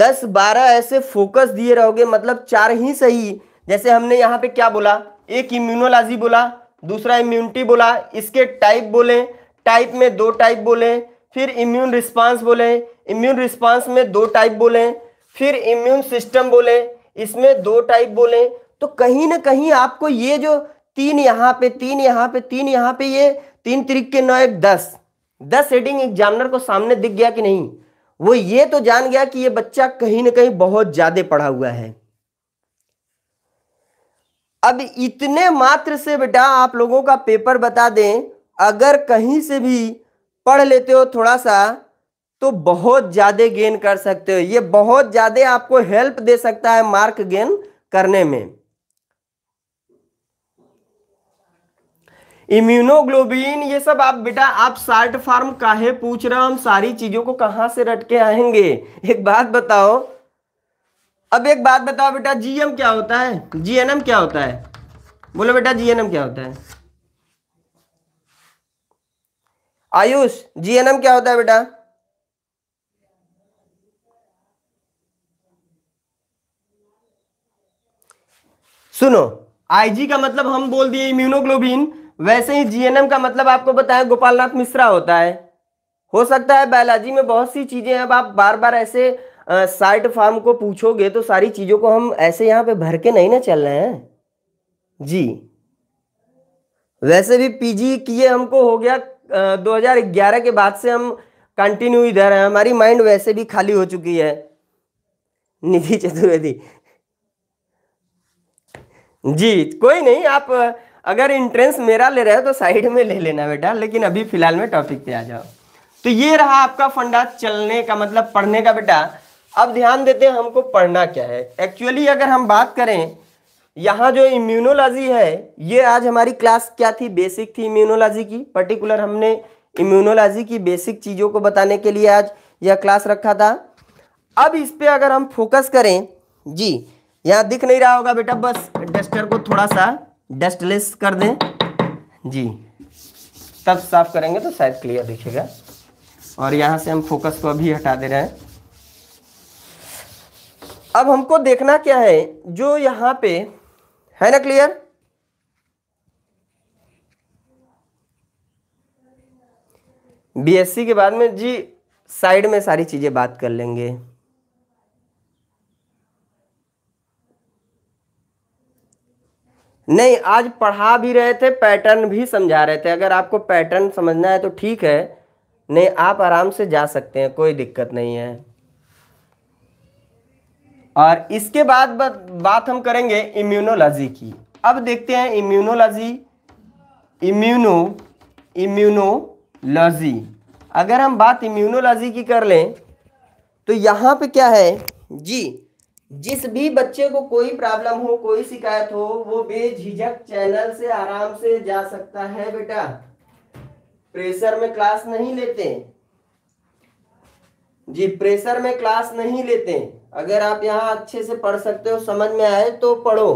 दस बारह ऐसे फोकस दिए रहोगे मतलब चार ही सही जैसे हमने यहाँ पे क्या बोला एक इम्यूनोलॉजी बोला दूसरा इम्यूनिटी बोला इसके टाइप बोले टाइप में दो टाइप बोले फिर इम्यून रिस्पांस बोले इम्यून रिस्पांस में दो टाइप बोले फिर इम्यून सिस्टम बोले इसमें दो टाइप बोले तो कहीं ना कहीं आपको ये जो तीन यहां पे तीन यहां पे तीन यहां पे ये तीन त्रिक के नौ एक दस दस हेडिंग एग्जामिनर को सामने दिख गया कि नहीं वो ये तो जान गया कि ये बच्चा कहीं ना कहीं बहुत ज्यादा पढ़ा हुआ है अब इतने मात्र से बेटा आप लोगों का पेपर बता दें अगर कहीं से भी पढ़ लेते हो थोड़ा सा तो बहुत ज़्यादा गेन कर सकते हो ये बहुत ज़्यादा आपको हेल्प दे सकता है मार्क गेन करने में इम्यूनोग्लोबिन ये सब आप बेटा आप शार्ट फार्म काहे पूछ रहे हो हम सारी चीजों को कहां से रट के आएंगे एक बात बताओ अब एक बात बताओ बेटा जीएम क्या होता है जीएनएम क्या होता है बोलो बेटा जीएनएम क्या होता है आयुष जीएनएम क्या होता है बेटा सुनो आईजी का मतलब हम बोल दिए इम्यूनोग्लोबिन वैसे ही जीएनएम का मतलब आपको बताया गोपालनाथ मिश्रा होता है हो सकता है बायोलॉजी में बहुत सी चीज़ें अब आप बार बार ऐसे साइट फार्म को पूछोगे तो सारी चीज़ों को हम ऐसे यहाँ पे भर के नहीं ना चल रहे हैं जी वैसे भी पीजी किए हमको हो गया आ, 2011 के बाद से हम कंटिन्यू इधर हैं हमारी माइंड वैसे भी खाली हो चुकी है निधि चतुर्वेदी जी कोई नहीं आप अगर इंट्रेंस मेरा ले रहे हो तो साइड में ले लेना बेटा लेकिन अभी फिलहाल में टॉपिक पे आ जाओ तो ये रहा आपका फंडा चलने का मतलब पढ़ने का बेटा अब ध्यान देते हैं हमको पढ़ना क्या है एक्चुअली अगर हम बात करें यहाँ जो इम्यूनोलॉजी है ये आज हमारी क्लास क्या थी बेसिक थी इम्यूनोलॉजी की पर्टिकुलर हमने इम्यूनोलॉजी की बेसिक चीज़ों को बताने के लिए आज यह क्लास रखा था अब इस पर अगर हम फोकस करें जी यहाँ दिख नहीं रहा होगा बेटा बस डस्टर को थोड़ा सा डस्टलेस कर दें जी तब साफ करेंगे तो शायद क्लियर दिखेगा और यहाँ से हम फोकस को अभी हटा दे रहे हैं अब हमको देखना क्या है जो यहाँ पे है ना क्लियर बीएससी के बाद में जी साइड में सारी चीज़ें बात कर लेंगे नहीं आज पढ़ा भी रहे थे पैटर्न भी समझा रहे थे अगर आपको पैटर्न समझना है तो ठीक है नहीं आप आराम से जा सकते हैं कोई दिक्कत नहीं है और इसके बाद बात हम करेंगे इम्यूनोलॉजी की अब देखते हैं इम्यूनोलॉजी इम्यूनो इम्यूनोलॉजी अगर हम बात इम्यूनोलॉजी की कर लें तो यहाँ पे क्या है जी जिस भी बच्चे को कोई प्रॉब्लम हो कोई शिकायत हो वो बेझिझक चैनल से आराम से जा सकता है बेटा प्रेशर में क्लास नहीं लेते जी प्रेशर में क्लास नहीं लेते अगर आप यहाँ अच्छे से पढ़ सकते हो समझ में आए तो पढ़ो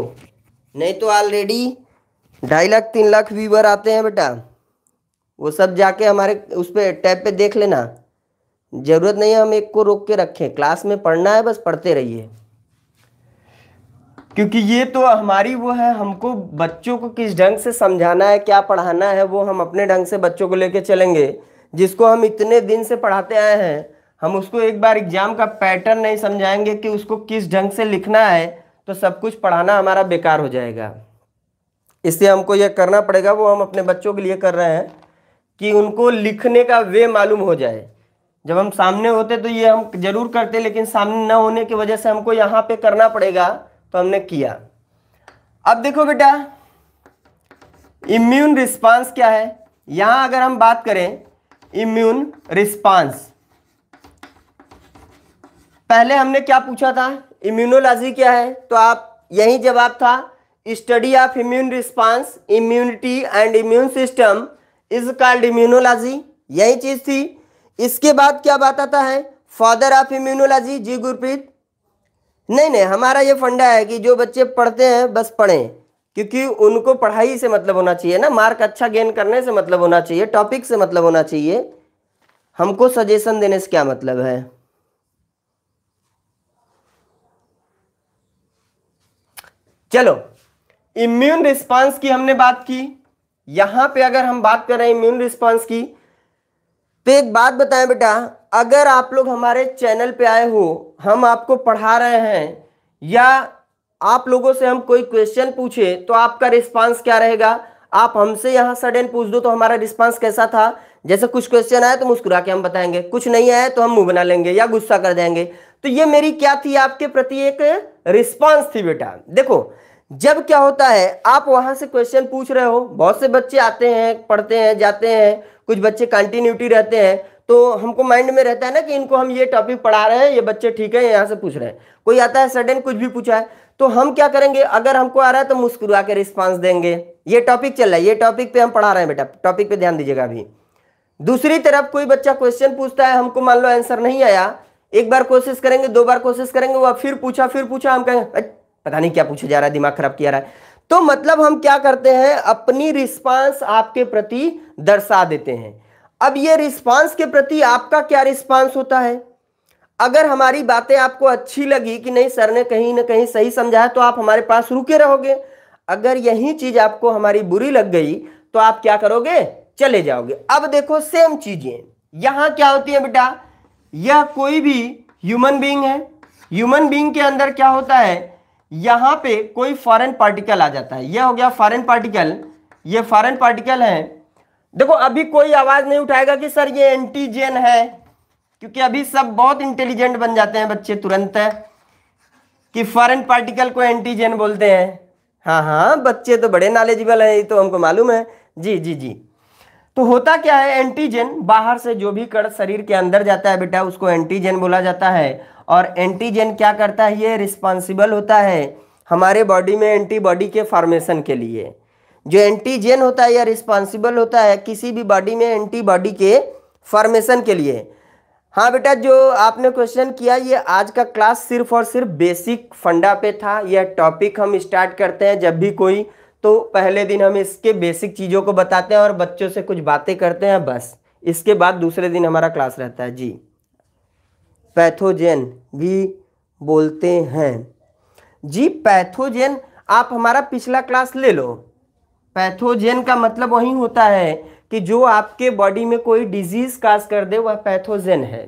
नहीं तो ऑलरेडी ढाई लाख तीन लाख व्यूवर आते हैं बेटा वो सब जाके हमारे उस पर टैब पे देख लेना ज़रूरत नहीं है हम एक को रोक के रखें क्लास में पढ़ना है बस पढ़ते रहिए क्योंकि ये तो हमारी वो है हमको बच्चों को किस ढंग से समझाना है क्या पढ़ाना है वो हम अपने ढंग से बच्चों को लेके चलेंगे जिसको हम इतने दिन से पढ़ाते आए हैं हम उसको एक बार एग्जाम का पैटर्न नहीं समझाएंगे कि उसको किस ढंग से लिखना है तो सब कुछ पढ़ाना हमारा बेकार हो जाएगा इससे हमको यह करना पड़ेगा वो हम अपने बच्चों के लिए कर रहे हैं कि उनको लिखने का वे मालूम हो जाए जब हम सामने होते तो ये हम जरूर करते लेकिन सामने न होने की वजह से हमको यहाँ पे करना पड़ेगा तो हमने किया अब देखो बेटा इम्यून रिस्पांस क्या है यहां अगर हम बात करें इम्यून रिस्पांस पहले हमने क्या पूछा था इम्यूनोलॉजी क्या है तो आप यही जवाब था study of immune response immunity and immune system is called immunology यही चीज थी इसके बाद क्या बात आता है फादर ऑफ इम्यूनोलॉजी जी गुरप्रीत नहीं नहीं हमारा ये फंडा है कि जो बच्चे पढ़ते हैं बस पढ़ें क्योंकि उनको पढ़ाई से मतलब होना चाहिए ना मार्क अच्छा गेन करने से मतलब होना चाहिए टॉपिक से मतलब होना चाहिए हमको सजेशन देने से क्या मतलब है चलो इम्यून रिस्पांस की हमने बात की यहां पे अगर हम बात करें इम्यून रिस्पांस की तो एक बात बताएं बेटा अगर आप लोग हमारे चैनल पे आए हो हम आपको पढ़ा रहे हैं या आप लोगों से हम कोई क्वेश्चन पूछे तो आपका रिस्पांस क्या रहेगा आप हमसे यहाँ सडन पूछ दो तो हमारा रिस्पांस कैसा था जैसे कुछ क्वेश्चन आया तो मुस्कुरा के हम बताएंगे कुछ नहीं आया तो हम मुंह बना लेंगे या गुस्सा कर देंगे तो ये मेरी क्या थी आपके प्रति एक रिस्पॉन्स थी बेटा देखो जब क्या होता है आप वहां से क्वेश्चन पूछ रहे हो बहुत से बच्चे आते हैं पढ़ते हैं जाते हैं कुछ बच्चे कंटिन्यूटी रहते हैं तो हमको माइंड में रहता है ना कि इनको हम ये टॉपिक पढ़ा रहे हैं ये बच्चे ठीक है यहाँ से पूछ रहे हैं कोई आता है सडन कुछ भी पूछा है तो हम क्या करेंगे अगर हमको आ रहा है तो मुस्कुरा के रिस्पॉन्स देंगे ये टॉपिक चल रहा है ये टॉपिक पे हम पढ़ा रहे हैं बेटा टॉपिक पे ध्यान दीजिएगा अभी दूसरी तरफ कोई बच्चा क्वेश्चन पूछता है हमको मान लो आंसर नहीं आया एक बार कोशिश करेंगे दो बार कोशिश करेंगे वह फिर पूछा फिर पूछा हम कहेंगे पता नहीं क्या पूछा जा रहा है दिमाग खराब किया रहा है तो मतलब हम क्या करते हैं अपनी रिस्पांस आपके प्रति दर्शा देते हैं अब ये रिस्पांस के प्रति आपका क्या रिस्पांस होता है अगर हमारी बातें आपको अच्छी लगी कि नहीं सर ने कहीं ना कहीं सही समझाया तो आप हमारे पास रुके रहोगे अगर यही चीज आपको हमारी बुरी लग गई तो आप क्या करोगे चले जाओगे अब देखो सेम चीजें यहां क्या होती है बेटा यह कोई भी ह्यूमन बींग है ह्यूमन बींग के अंदर क्या होता है यहां पे कोई फॉरेन पार्टिकल आ जाता है यह हो गया फॉरेन पार्टिकल यह फॉरेन पार्टिकल है देखो अभी कोई आवाज नहीं उठाएगा कि सर ये एंटीजेन है क्योंकि अभी सब बहुत इंटेलिजेंट बन जाते हैं बच्चे तुरंत है कि फॉरेन पार्टिकल को एंटीजेन बोलते हैं हाँ हाँ बच्चे तो बड़े नॉलेजेबल हैं ये तो हमको मालूम है जी जी जी तो होता क्या है एंटीजन बाहर से जो भी कण शरीर के अंदर जाता है बेटा उसको एंटीजन बोला जाता है और एंटीजन क्या करता है ये रिस्पॉन्सिबल होता है हमारे बॉडी में एंटीबॉडी के फॉर्मेशन के लिए जो एंटीजन होता है या रिस्पॉन्सिबल होता है किसी भी बॉडी में एंटीबॉडी के फॉर्मेशन के लिए हाँ बेटा जो आपने क्वेश्चन किया ये आज का क्लास सिर्फ और सिर्फ बेसिक फंडा पे था यह टॉपिक हम स्टार्ट करते हैं जब भी कोई तो पहले दिन हम इसके बेसिक चीज़ों को बताते हैं और बच्चों से कुछ बातें करते हैं बस इसके बाद दूसरे दिन हमारा क्लास रहता है जी पैथोजेन भी बोलते हैं जी पैथोजेन आप हमारा पिछला क्लास ले लो पैथोजेन का मतलब वही होता है कि जो आपके बॉडी में कोई डिजीज़ काज कर दे वह पैथोजेन है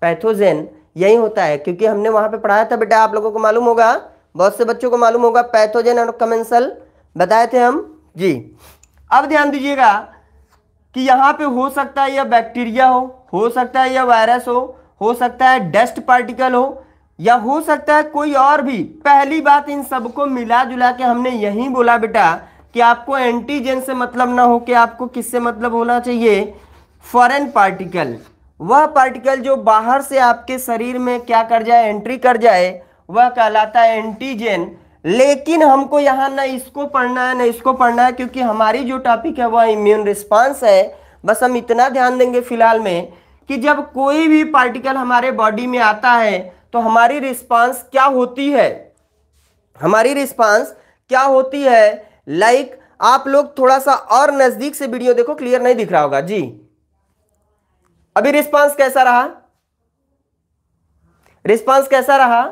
पैथोजेन यही होता है क्योंकि हमने वहां पे पढ़ाया था बेटा आप लोगों को मालूम होगा बहुत से बच्चों को मालूम होगा पैथोजेन और कमेंसल बताए थे हम जी अब ध्यान दीजिएगा कि यहाँ पे हो सकता है यह बैक्टीरिया हो हो सकता है या वायरस हो हो सकता है डस्ट पार्टिकल हो या हो सकता है कोई और भी पहली बात इन सबको मिला जुला के हमने यही बोला बेटा कि आपको एंटीजन से मतलब ना हो कि आपको किससे मतलब होना चाहिए फॉरेन पार्टिकल वह पार्टिकल जो बाहर से आपके शरीर में क्या कर जाए एंट्री कर जाए वह कहलाता है एंटीजन लेकिन हमको यहाँ ना इसको पढ़ना है ना इसको पढ़ना है क्योंकि हमारी जो टॉपिक है वह इम्यून रिस्पांस है बस हम इतना ध्यान देंगे फिलहाल में कि जब कोई भी पार्टिकल हमारे बॉडी में आता है तो हमारी रिस्पांस क्या होती है हमारी रिस्पांस क्या होती है लाइक आप लोग थोड़ा सा और नजदीक से वीडियो देखो क्लियर नहीं दिख रहा होगा जी अभी रिस्पांस कैसा रहा रिस्पांस कैसा रहा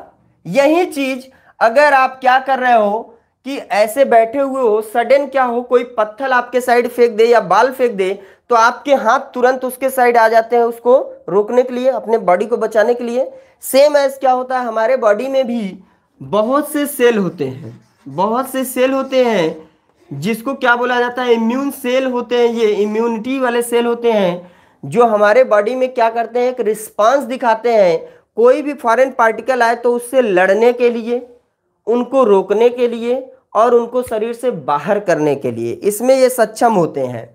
यही चीज अगर आप क्या कर रहे हो कि ऐसे बैठे हुए हो सडन क्या हो कोई पत्थर आपके साइड फेंक दे या बाल फेंक दे तो आपके हाथ तुरंत उसके साइड आ जाते हैं उसको रोकने के लिए अपने बॉडी को बचाने के लिए सेम एज क्या होता है हमारे बॉडी में भी बहुत से सेल होते हैं बहुत से सेल होते हैं जिसको क्या बोला जाता है इम्यून सेल होते हैं ये इम्यूनिटी वाले सेल होते हैं जो हमारे बॉडी में क्या करते हैं एक रिस्पांस दिखाते हैं कोई भी फॉरेन पार्टिकल आए तो उससे लड़ने के लिए उनको रोकने के लिए और उनको शरीर से बाहर करने के लिए इसमें ये सक्षम होते हैं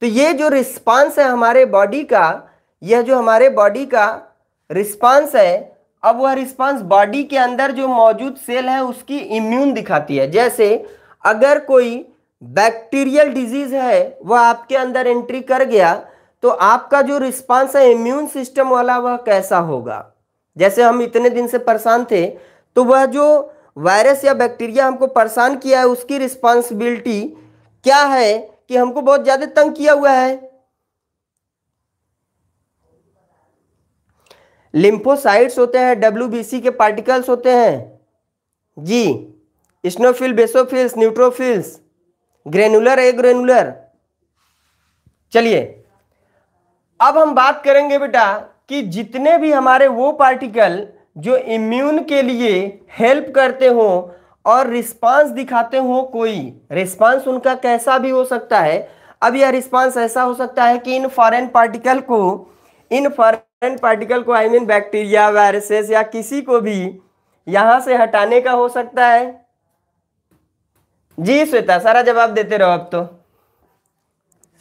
तो ये जो रिस्पांस है हमारे बॉडी का यह जो हमारे बॉडी का रिस्पांस है अब वह रिस्पांस बॉडी के अंदर जो मौजूद सेल है उसकी इम्यून दिखाती है जैसे अगर कोई बैक्टीरियल डिजीज है वह आपके अंदर एंट्री कर गया तो आपका जो रिस्पांस है इम्यून सिस्टम वाला वह कैसा होगा जैसे हम इतने दिन से परेशान थे तो वह जो वायरस या बैक्टीरिया हमको परेशान किया है उसकी रिस्पॉन्सिबिलिटी क्या है कि हमको बहुत ज़्यादा तंग किया हुआ है लिम्फोसाइट्स होते हैं डब्ल्यू के पार्टिकल्स होते हैं जी eosinophil basophils neutrophils granular agranular चलिए अब हम बात करेंगे बेटा कि जितने भी हमारे वो पार्टिकल जो इम्यून के लिए हेल्प करते हों और रिस्पांस दिखाते हों कोई रिस्पांस उनका कैसा भी हो सकता है अब यह रिस्पांस ऐसा हो सकता है कि इन फॉरेन पार्टिकल को इन फॉरन फॉरेन पार्टिकल को आई मीन बैक्टीरिया वायरसेस या किसी को भी यहां से हटाने का हो सकता है जी श्वेता सारा जवाब देते रहो अब तो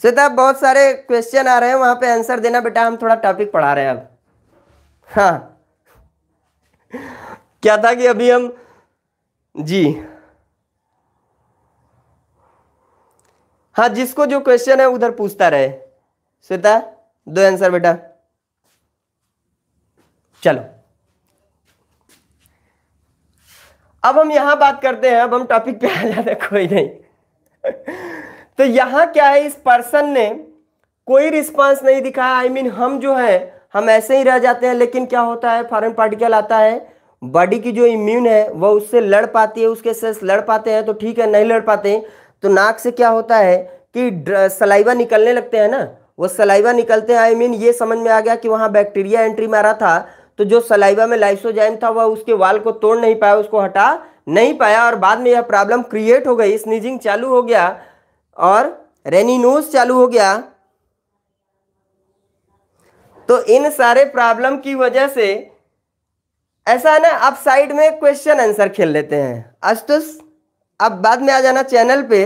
श्वेता बहुत सारे क्वेश्चन आ रहे हैं वहां पे आंसर देना बेटा हम थोड़ा टॉपिक पढ़ा रहे हैं अब हाँ क्या था कि अभी हम जी हाँ जिसको जो क्वेश्चन है उधर पूछता रहे श्वेता दो आंसर बेटा चलो अब हम यहां बात करते हैं अब हम टॉपिक पे आ जाते हैं कोई नहीं तो यहां क्या है इस पर्सन ने कोई रिस्पांस नहीं दिखाया आई I मीन mean, हम जो है हम ऐसे ही रह जाते हैं लेकिन क्या होता है फॉरन पार्टिकल आता है बॉडी की जो इम्यून है वह उससे लड़ पाती है उसके सेल्स लड़ पाते हैं तो ठीक है नहीं लड़ पाते तो नाक से क्या होता है कि सलाइवा निकलने लगते हैं ना वो सलाइवा निकलते हैं आई I मीन mean, ये समझ में आ गया कि वहां बैक्टीरिया एंट्री मारा था तो जो सलाइवा में लाइसोजाइम था वह उसके वाल को तोड़ नहीं पाया उसको हटा नहीं पाया और बाद में यह प्रॉब्लम क्रिएट हो गई स्नीजिंग चालू हो गया और रेनिनोज चालू हो गया तो इन सारे प्रॉब्लम की वजह से ऐसा है ना आप साइड में क्वेश्चन आंसर खेल लेते हैं आशुतोष अब बाद में आ जाना चैनल पे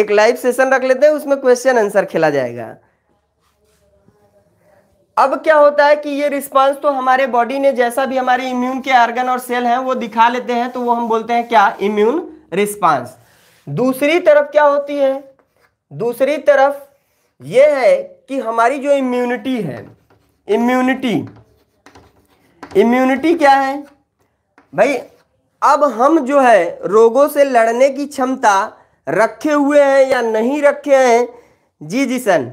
एक लाइव सेशन रख लेते हैं उसमें क्वेश्चन आंसर खेला जाएगा अब क्या होता है कि ये रिस्पांस तो हमारे बॉडी ने जैसा भी हमारे इम्यून के आर्गन और सेल हैं वो दिखा लेते हैं तो वो हम बोलते हैं क्या इम्यून रिस्पांस दूसरी तरफ क्या होती है दूसरी तरफ ये है कि हमारी जो इम्यूनिटी है इम्यूनिटी इम्यूनिटी क्या है भाई अब हम जो है रोगों से लड़ने की क्षमता रखे हुए हैं या नहीं रखे हैं जी जी सन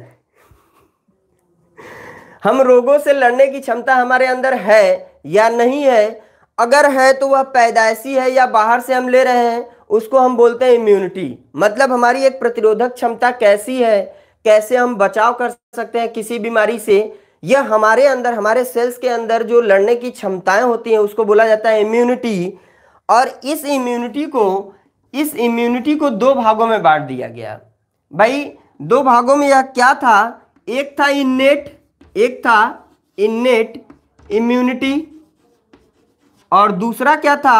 हम रोगों से लड़ने की क्षमता हमारे अंदर है या नहीं है अगर है तो वह पैदाइशी है या बाहर से हम ले रहे हैं उसको हम बोलते हैं इम्यूनिटी मतलब हमारी एक प्रतिरोधक क्षमता कैसी है कैसे हम बचाव कर सकते हैं किसी बीमारी से यह हमारे अंदर हमारे सेल्स के अंदर जो लड़ने की क्षमताएं होती हैं उसको बोला जाता है इम्यूनिटी और इस इम्यूनिटी को इस इम्यूनिटी को दो भागों में बांट दिया गया भाई दो भागों में यह क्या था एक था इन्नेट एक था इन्नेट इम्यूनिटी और दूसरा क्या था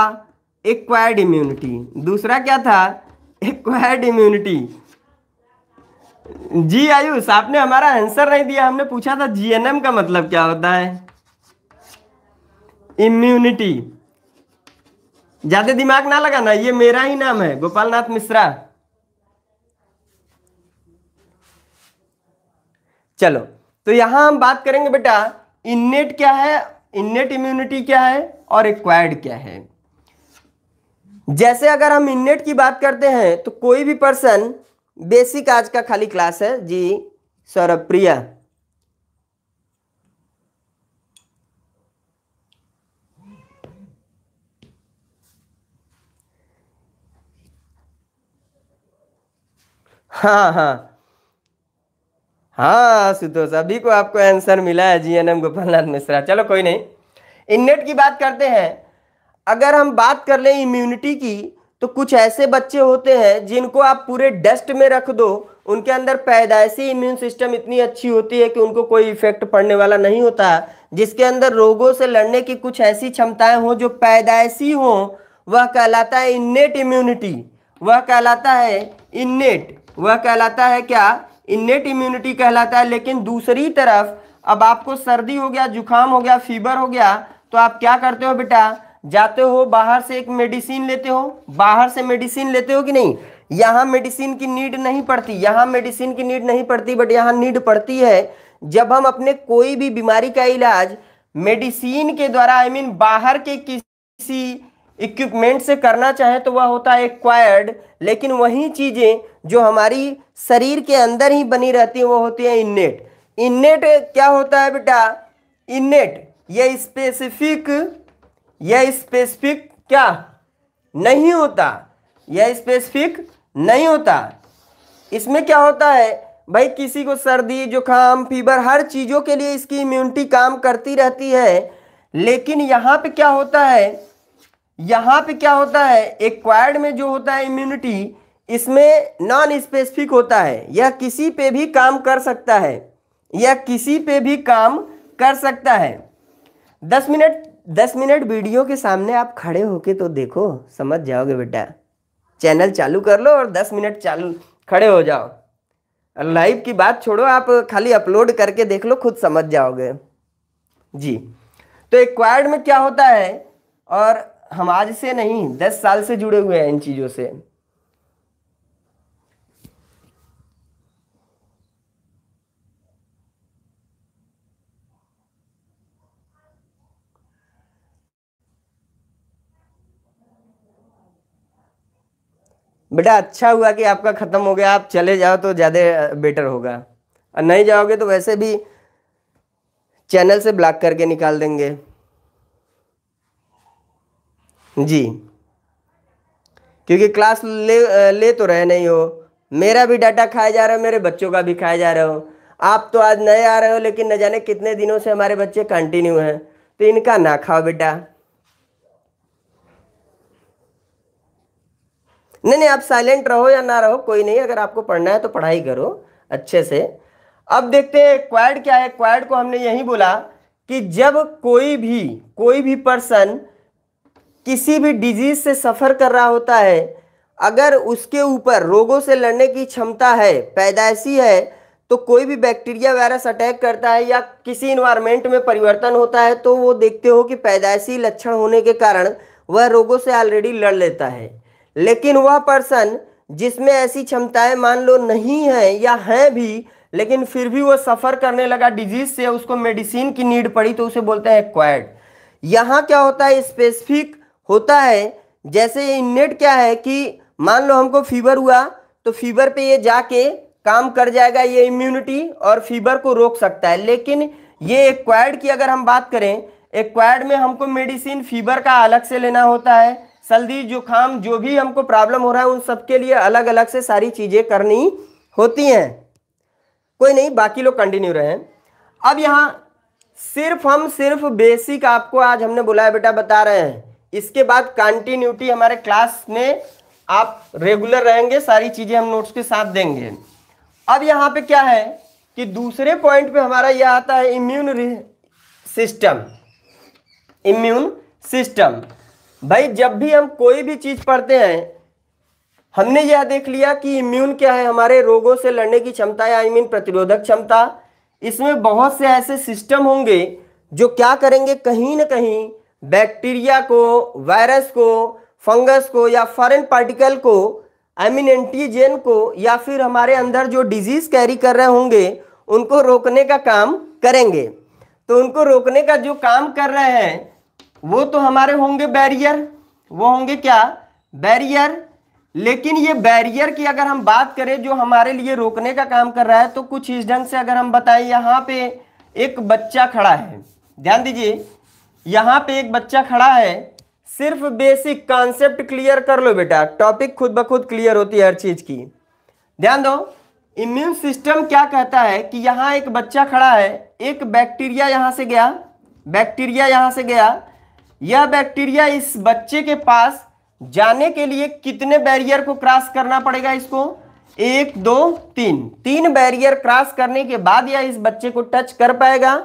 एक्वायर्ड इम्यूनिटी दूसरा क्या था एक्वायर्ड इम्यूनिटी जी आयुष आपने हमारा आंसर नहीं दिया हमने पूछा था जीएनएम का मतलब क्या होता है इम्यूनिटी ज्यादा दिमाग ना लगाना ये मेरा ही नाम है गोपाल नाथ मिश्रा चलो तो यहां हम बात करेंगे बेटा इन्नेट क्या है इन्नेट इम्यूनिटी क्या है और एक्वायर्ड क्या है जैसे अगर हम इन्नेट की बात करते हैं तो कोई भी पर्सन बेसिक आज का खाली क्लास है जी सौरभ प्रिया हाँ हाँ हाँ सुदोष अभी को आपको आंसर मिला है जी एन एम गोपालनाथ मिश्रा चलो कोई नहीं इननेट की बात करते हैं अगर हम बात कर लें इम्यूनिटी की तो कुछ ऐसे बच्चे होते हैं जिनको आप पूरे डस्ट में रख दो उनके अंदर पैदाइशी इम्यून सिस्टम इतनी अच्छी होती है कि उनको कोई इफेक्ट पड़ने वाला नहीं होता जिसके अंदर रोगों से लड़ने की कुछ ऐसी क्षमताएं हों जो पैदाइशी हों वह कहलाता है इन्नेट इम्यूनिटी वह कहलाता है इन्नेट वह कहलाता है क्या इन्नेट इम्यूनिटी कहलाता है लेकिन दूसरी तरफ अब आपको सर्दी हो गया जुकाम हो गया फीवर हो गया तो आप क्या करते हो बेटा जाते हो बाहर से एक मेडिसिन लेते हो बाहर से मेडिसिन लेते हो कि नहीं यहाँ मेडिसिन की नीड नहीं पड़ती यहाँ मेडिसिन की नीड नहीं पड़ती बट यहाँ नीड पड़ती है जब हम अपने कोई भी बीमारी का इलाज मेडिसिन के द्वारा आई I मीन mean, बाहर के किसी इक्विपमेंट से करना चाहे तो वह होता है एक्वायर्ड लेकिन वही चीज़ें जो हमारी शरीर के अंदर ही बनी रहती है वो होती है इन्नेट इन्नेट क्या होता है बेटा इन्नेट ये स्पेसिफिक यह स्पेसिफिक क्या नहीं होता यह स्पेसिफिक नहीं होता इसमें क्या होता है भाई किसी को सर्दी जुकाम फीवर हर चीज़ों के लिए इसकी इम्यूनिटी काम करती रहती है लेकिन यहाँ पे क्या होता है यहाँ पे क्या होता है एक्वायर्ड में जो होता है इम्यूनिटी इसमें नॉन स्पेसिफिक होता है यह किसी पे भी काम कर सकता है यह किसी पे भी काम कर सकता है दस मिनट दस मिनट वीडियो के सामने आप खड़े होके तो देखो समझ जाओगे बेटा चैनल चालू कर लो और दस मिनट चालू खड़े हो जाओ लाइव की बात छोड़ो आप खाली अपलोड करके देख लो खुद समझ जाओगे जी तो एक्वायर्ड में क्या होता है और हम आज से नहीं दस साल से जुड़े हुए हैं इन चीज़ों से बेटा अच्छा हुआ कि आपका ख़त्म हो गया आप चले जाओ तो ज़्यादा बेटर होगा और नहीं जाओगे तो वैसे भी चैनल से ब्लॉक करके निकाल देंगे जी क्योंकि क्लास ले ले तो रहे नहीं हो मेरा भी डाटा खाया जा रहा है मेरे बच्चों का भी खाया जा रहा हो आप तो आज नए आ रहे हो लेकिन न जाने कितने दिनों से हमारे बच्चे कंटिन्यू हैं तो इनका ना खाओ बेटा नहीं नहीं आप साइलेंट रहो या ना रहो कोई नहीं अगर आपको पढ़ना है तो पढ़ाई करो अच्छे से अब देखते हैं क्वाड क्या है क्वाड को हमने यही बोला कि जब कोई भी कोई भी पर्सन किसी भी डिजीज से सफ़र कर रहा होता है अगर उसके ऊपर रोगों से लड़ने की क्षमता है पैदाइशी है तो कोई भी बैक्टीरिया वायरस अटैक करता है या किसी इन्वायरमेंट में परिवर्तन होता है तो वो देखते हो कि पैदाइशी लक्षण होने के कारण वह रोगों से ऑलरेडी लड़ लेता है लेकिन वह पर्सन जिसमें ऐसी क्षमताएं मान लो नहीं हैं या हैं भी लेकिन फिर भी वो सफ़र करने लगा डिजीज से उसको मेडिसिन की नीड पड़ी तो उसे बोलते हैं एक्वायर्ड यहाँ क्या होता है स्पेसिफिक होता है जैसे इन्नेट क्या है कि मान लो हमको फीवर हुआ तो फीवर पे ये जाके काम कर जाएगा ये इम्यूनिटी और फीवर को रोक सकता है लेकिन ये एक्वायर्ड की अगर हम बात करें एक्वायर्ड में हमको मेडिसिन फीवर का अलग से लेना होता है सर्दी जुकाम जो भी हमको प्रॉब्लम हो रहा है उन सबके लिए अलग अलग से सारी चीज़ें करनी होती हैं कोई नहीं बाकी लोग कंटिन्यू रहे अब यहाँ सिर्फ हम सिर्फ बेसिक आपको आज हमने बुलाया बेटा बता रहे हैं इसके बाद कंटिन्यूटी हमारे क्लास में आप रेगुलर रहेंगे सारी चीज़ें हम नोट्स के साथ देंगे अब यहाँ पे क्या है कि दूसरे पॉइंट पे हमारा यह आता है इम्यून सिस्टम इम्यून सिस्टम भाई जब भी हम कोई भी चीज पढ़ते हैं हमने यह देख लिया कि इम्यून क्या है हमारे रोगों से लड़ने की क्षमता या आई मीन प्रतिरोधक क्षमता इसमें बहुत से ऐसे सिस्टम होंगे जो क्या करेंगे कहीं ना कहीं बैक्टीरिया को वायरस को फंगस को या फॉरेन पार्टिकल को आई मीन एंटीजेन को या फिर हमारे अंदर जो डिजीज कैरी कर रहे होंगे उनको रोकने का काम करेंगे तो उनको रोकने का जो काम कर रहे हैं वो तो हमारे होंगे बैरियर वो होंगे क्या बैरियर लेकिन ये बैरियर की अगर हम बात करें जो हमारे लिए रोकने का काम कर रहा है तो कुछ इस ढंग से अगर हम बताएं यहाँ पे एक बच्चा खड़ा है ध्यान दीजिए यहां पे एक बच्चा खड़ा है सिर्फ बेसिक कॉन्सेप्ट क्लियर कर लो बेटा टॉपिक खुद ब खुद क्लियर होती है हर चीज़ की ध्यान दो इम्यून सिस्टम क्या कहता है कि यहाँ एक बच्चा खड़ा है एक बैक्टीरिया यहां से गया बैक्टीरिया यहां से गया यह बैक्टीरिया इस बच्चे के पास जाने के लिए कितने बैरियर को क्रॉस करना पड़ेगा इसको एक दो तीन तीन बैरियर क्रॉस करने के बाद यह इस बच्चे को टच कर पाएगा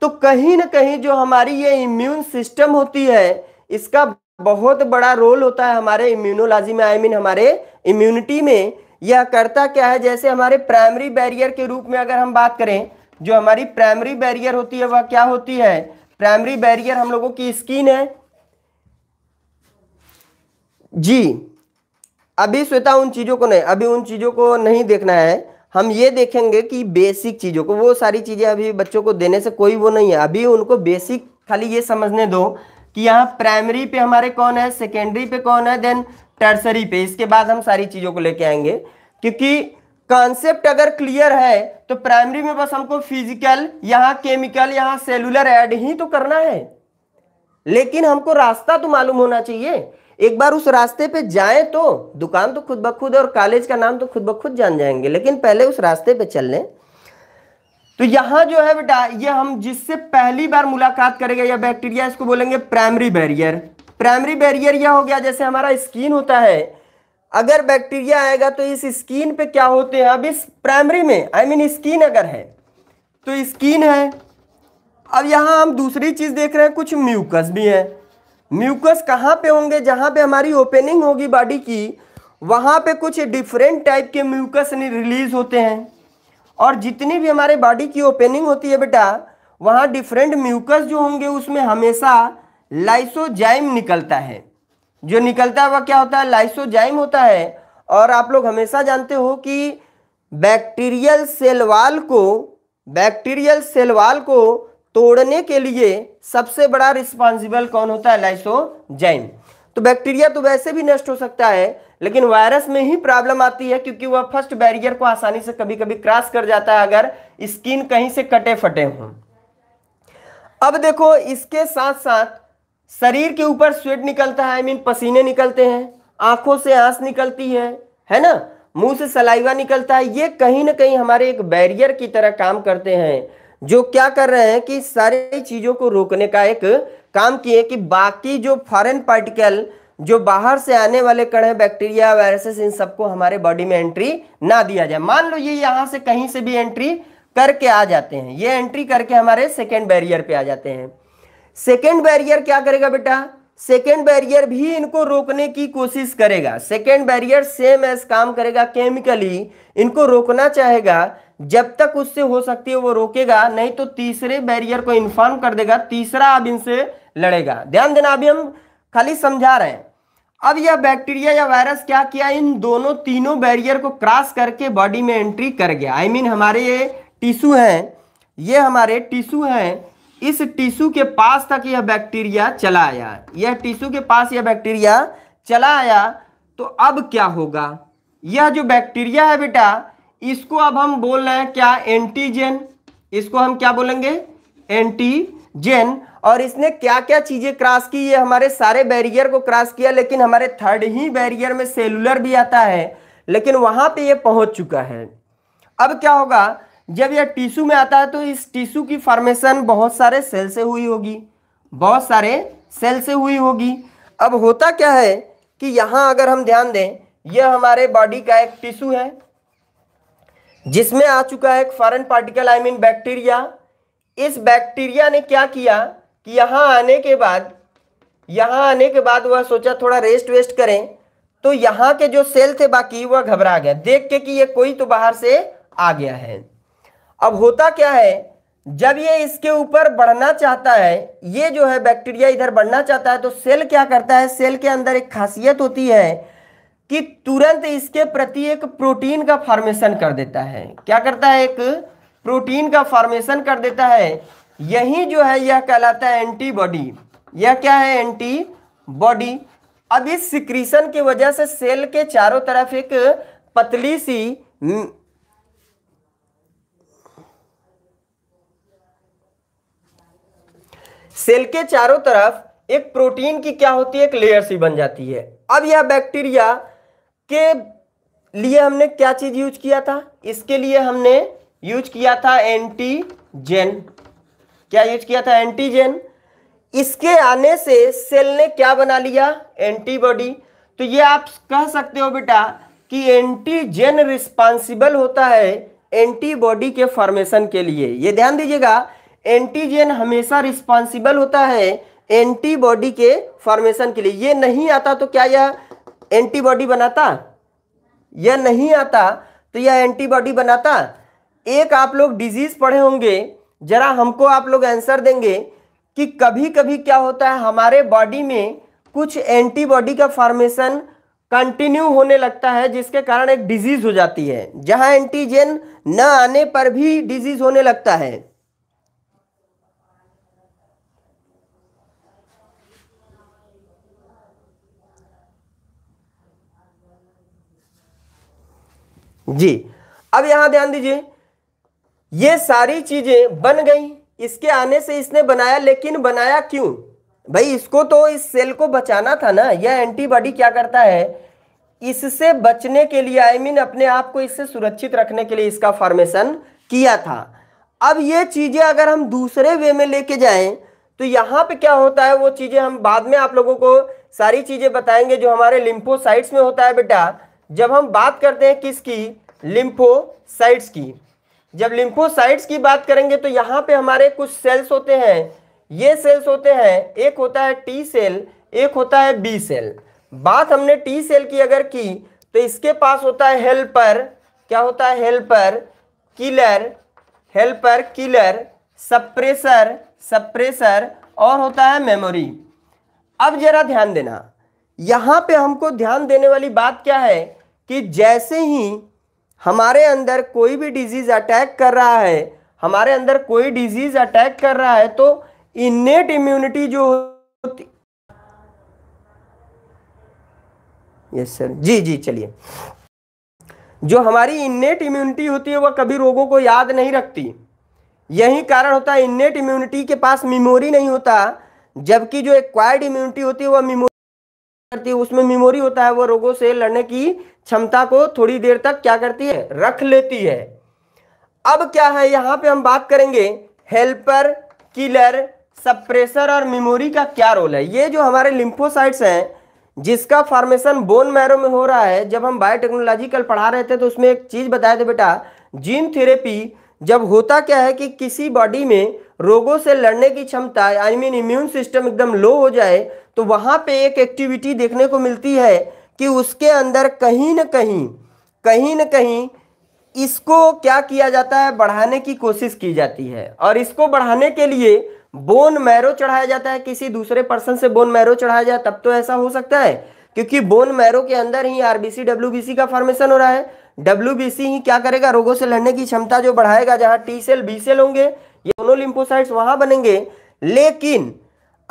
तो कहीं ना कहीं जो हमारी ये इम्यून सिस्टम होती है इसका बहुत बड़ा रोल होता है हमारे इम्यूनोलॉजी में आई I मीन mean हमारे इम्यूनिटी में यह करता क्या है जैसे हमारे प्राइमरी बैरियर के रूप में अगर हम बात करें जो हमारी प्राइमरी बैरियर होती है वह क्या होती है प्राइमरी बैरियर हम लोगों की स्किन है जी अभी श्वेता उन चीज़ों को नहीं अभी उन चीज़ों को नहीं देखना है हम ये देखेंगे कि बेसिक चीज़ों को वो सारी चीज़ें अभी बच्चों को देने से कोई वो नहीं है अभी उनको बेसिक खाली ये समझने दो कि यहाँ प्राइमरी पे हमारे कौन है सेकेंडरी पे कौन है देन टर्सरी पे इसके बाद हम सारी चीज़ों को लेके आएंगे क्योंकि कॉन्सेप्ट अगर क्लियर है तो प्राइमरी में बस हमको फिजिकल यहां केमिकल यहां सेलुलर ऐड ही तो करना है लेकिन हमको रास्ता तो मालूम होना चाहिए एक बार उस रास्ते पे जाएं तो दुकान तो खुद ब खुद और कॉलेज का नाम तो खुद ब खुद जान जाएंगे लेकिन पहले उस रास्ते पे चल लें तो यहां जो है बेटा ये हम जिससे पहली बार मुलाकात करेगा या बैक्टीरिया इसको बोलेंगे प्राइमरी बैरियर प्राइमरी बैरियर यह हो गया जैसे हमारा स्किन होता है अगर बैक्टीरिया आएगा तो इस स्किन पे क्या होते हैं अब इस प्राइमरी में I I mean mean skin अगर है तो स्किन है अब यहाँ हम दूसरी चीज़ देख रहे हैं कुछ म्यूकस भी है म्यूकस कहाँ पे होंगे जहाँ पे हमारी ओपनिंग होगी बॉडी की वहाँ पे कुछ डिफरेंट टाइप के म्यूकस रिलीज होते हैं और जितनी भी हमारे बॉडी की ओपनिंग होती है बेटा वहाँ डिफरेंट म्यूकस जो होंगे उसमें हमेशा लाइसोजाइम निकलता है जो निकलता है वह क्या होता है लाइसोजाइम होता है और आप लोग हमेशा जानते हो कि बैक्टीरियल सेलवाल को बैक्टीरियल सेलवाल को तोड़ने के लिए सबसे बड़ा रिस्पॉन्सिबल कौन होता है लाइसोजाइम तो बैक्टीरिया तो वैसे भी नष्ट हो सकता है लेकिन वायरस में ही प्रॉब्लम आती है क्योंकि वह फर्स्ट बैरियर को आसानी से कभी कभी क्रॉस कर जाता है अगर स्किन कहीं से कटे फटे हों अब देखो इसके साथ साथ शरीर के ऊपर स्वेट निकलता है आई मीन पसीने निकलते हैं आंखों से आंस निकलती है है ना मुंह से सलाइवा निकलता है ये कहीं ना कहीं हमारे एक बैरियर की तरह काम करते हैं जो क्या कर रहे हैं कि सारी चीज़ों को रोकने का एक काम किए कि बाकी जो फॉरेन पार्टिकल जो बाहर से आने वाले कण बैक्टीरिया वायरसेस इन सबको हमारे बॉडी में एंट्री ना दिया जाए मान लो ये यहां से कहीं से भी एंट्री करके आ जाते हैं ये एंट्री करके हमारे सेकेंड बैरियर पे आ जाते हैं सेकेंड बैरियर क्या करेगा बेटा सेकेंड बैरियर भी इनको रोकने की कोशिश करेगा सेकेंड बैरियर सेम एस काम करेगा केमिकली इनको रोकना चाहेगा जब तक उससे हो सकती है वो रोकेगा नहीं तो तीसरे बैरियर को इन्फॉर्म कर देगा तीसरा अब इनसे लड़ेगा ध्यान देना अभी हम खाली समझा रहे हैं अब यह बैक्टीरिया या वायरस क्या किया इन दोनों तीनों बैरियर को क्रॉस करके बॉडी में एंट्री कर गया आई I मीन mean, हमारे ये टिश्यू हैं ये हमारे टिश्यू हैं इस टिश्यू के पास तक यह बैक्टीरिया चला आया यह टिश्यू के पास यह बैक्टीरिया चला आया तो अब क्या होगा यह जो बैक्टीरिया है बेटा इसको अब हम बोल रहे हैं क्या एंटीजन इसको हम क्या बोलेंगे एंटीजन और इसने क्या क्या चीजें क्रॉस की ये हमारे सारे बैरियर को क्रॉस किया लेकिन हमारे थर्ड ही बैरियर में सेलुलर भी आता है लेकिन वहां पे ये पहुंच चुका है अब क्या होगा जब यह टिश्यू में आता है तो इस टिश्यू की फॉर्मेशन बहुत सारे सेल से हुई होगी बहुत सारे सेल से हुई होगी अब होता क्या है कि यहाँ अगर हम ध्यान दें यह हमारे बॉडी का एक टिश्यू है जिसमें आ चुका है एक foreign particle I mean bacteria इस बैक्टीरिया ने क्या किया कि यहाँ आने के बाद यहाँ आने के बाद वह सोचा थोड़ा रेस्ट वेस्ट करें तो यहाँ के जो सेल थे बाकी वह घबरा गया देख के कि यह कोई तो बाहर से आ गया है अब होता क्या है जब ये इसके ऊपर बढ़ना चाहता है ये जो है बैक्टीरिया इधर बढ़ना चाहता है तो सेल क्या करता है सेल के अंदर एक खासियत होती है कि तुरंत इसके प्रति एक प्रोटीन का फॉर्मेशन कर देता है क्या करता है एक प्रोटीन का फॉर्मेशन कर देता है यही जो है यह कहलाता है एंटीबॉडी यह क्या है एंटीबॉडी अब इस सिक्रीशन की वजह से सेल के चारों तरफ एक पतली सी सेल के चारों तरफ एक प्रोटीन की क्या होती है एक लेयर सी बन जाती है अब यह बैक्टीरिया के लिए हमने क्या चीज यूज किया था इसके लिए हमने यूज किया था एंटीजेन क्या यूज किया था एंटीजेन इसके आने से सेल ने क्या बना लिया एंटीबॉडी तो ये आप कह सकते हो बेटा कि एंटीजेन रिस्पॉन्सिबल होता है एंटीबॉडी के फॉर्मेशन के लिए ये ध्यान दीजिएगा एंटीजन हमेशा रिस्पॉन्सिबल होता है एंटीबॉडी के फॉर्मेशन के लिए ये नहीं आता तो क्या यह एंटीबॉडी बनाता यह नहीं आता तो यह एंटीबॉडी बनाता एक आप लोग डिजीज पढ़े होंगे जरा हमको आप लोग आंसर देंगे कि कभी कभी क्या होता है हमारे बॉडी में कुछ एंटीबॉडी का फॉर्मेशन कंटिन्यू होने लगता है जिसके कारण एक डिजीज हो जाती है जहां एंटीजन न आने पर भी डिजीज होने लगता है जी अब यहां ध्यान दीजिए ये सारी चीजें बन गई इसके आने से इसने बनाया लेकिन बनाया क्यों भाई इसको तो इस सेल को बचाना था ना यह एंटीबॉडी क्या करता है इससे बचने के लिए आई I मीन mean, अपने आप को इससे सुरक्षित रखने के लिए इसका फॉर्मेशन किया था अब ये चीजें अगर हम दूसरे वे में लेके जाएं तो यहां पे क्या होता है वो चीजें हम बाद में आप लोगों को सारी चीजें बताएंगे जो हमारे लिम्फोसाइट्स में होता है बेटा जब हम बात करते हैं किसकी लिम्फोसाइट्स की जब लिम्फोसाइट्स की बात करेंगे तो यहाँ पे हमारे कुछ सेल्स होते हैं ये सेल्स होते हैं एक होता है टी सेल एक होता है बी सेल बात हमने टी सेल की अगर की तो इसके पास होता है हेल्पर क्या होता है helper killer helper killer suppressor suppressor और होता है मेमोरी अब जरा ध्यान देना यहाँ पे हमको ध्यान देने वाली बात क्या है कि जैसे ही हमारे अंदर कोई भी डिजीज अटैक कर रहा है हमारे अंदर कोई डिजीज अटैक कर रहा है तो इनेट इम्यूनिटी जो होती यस सर जी जी चलिए जो हमारी इन्नेट इम्यूनिटी होती है वह कभी रोगों को याद नहीं रखती यही कारण होता है इन्नेट इम्यूनिटी के पास मेमोरी नहीं होता जबकि जो एक्वायर्ड इम्यूनिटी होती है वह मेमोरी करती है उसमें मेमोरी होता है वह रोगों से लड़ने की क्षमता को थोड़ी देर तक क्या करती है रख लेती है अब क्या है यहाँ पे हम बात करेंगे हेल्पर किलर सप्रेसर और मेमोरी का क्या रोल है ये जो हमारे लिम्फोसाइट्स हैं जिसका फॉर्मेशन बोन मैरो में हो रहा है जब हम बायोटेक्नोलॉजिकल पढ़ा रहे थे तो उसमें एक चीज़ बताए थे बेटा जीन थेरेपी जब होता क्या है कि किसी बॉडी में रोगों से लड़ने की क्षमता आई मीन इम्यून सिस्टम एकदम लो हो जाए तो वहां पे एक एक्टिविटी देखने को मिलती है कि उसके अंदर कहीं न कहीं कहीं न कहीं इसको क्या किया जाता है बढ़ाने की कोशिश की जाती है और इसको बढ़ाने के लिए बोन मैरो चढ़ाया जाता है किसी दूसरे पर्सन से बोन मैरो चढ़ाया जाए तब तो ऐसा हो सकता है क्योंकि बोन मैरो के अंदर ही आरबीसी डब्ल्यूबीसी का फॉर्मेशन हो रहा है डब्ल्यूबीसी ही क्या करेगा रोगों से लड़ने की क्षमता जो बढ़ाएगा जहां टी सेल बी सेल होंगे ये दोनों लिम्फोसाइट्स वहां बनेंगे लेकिन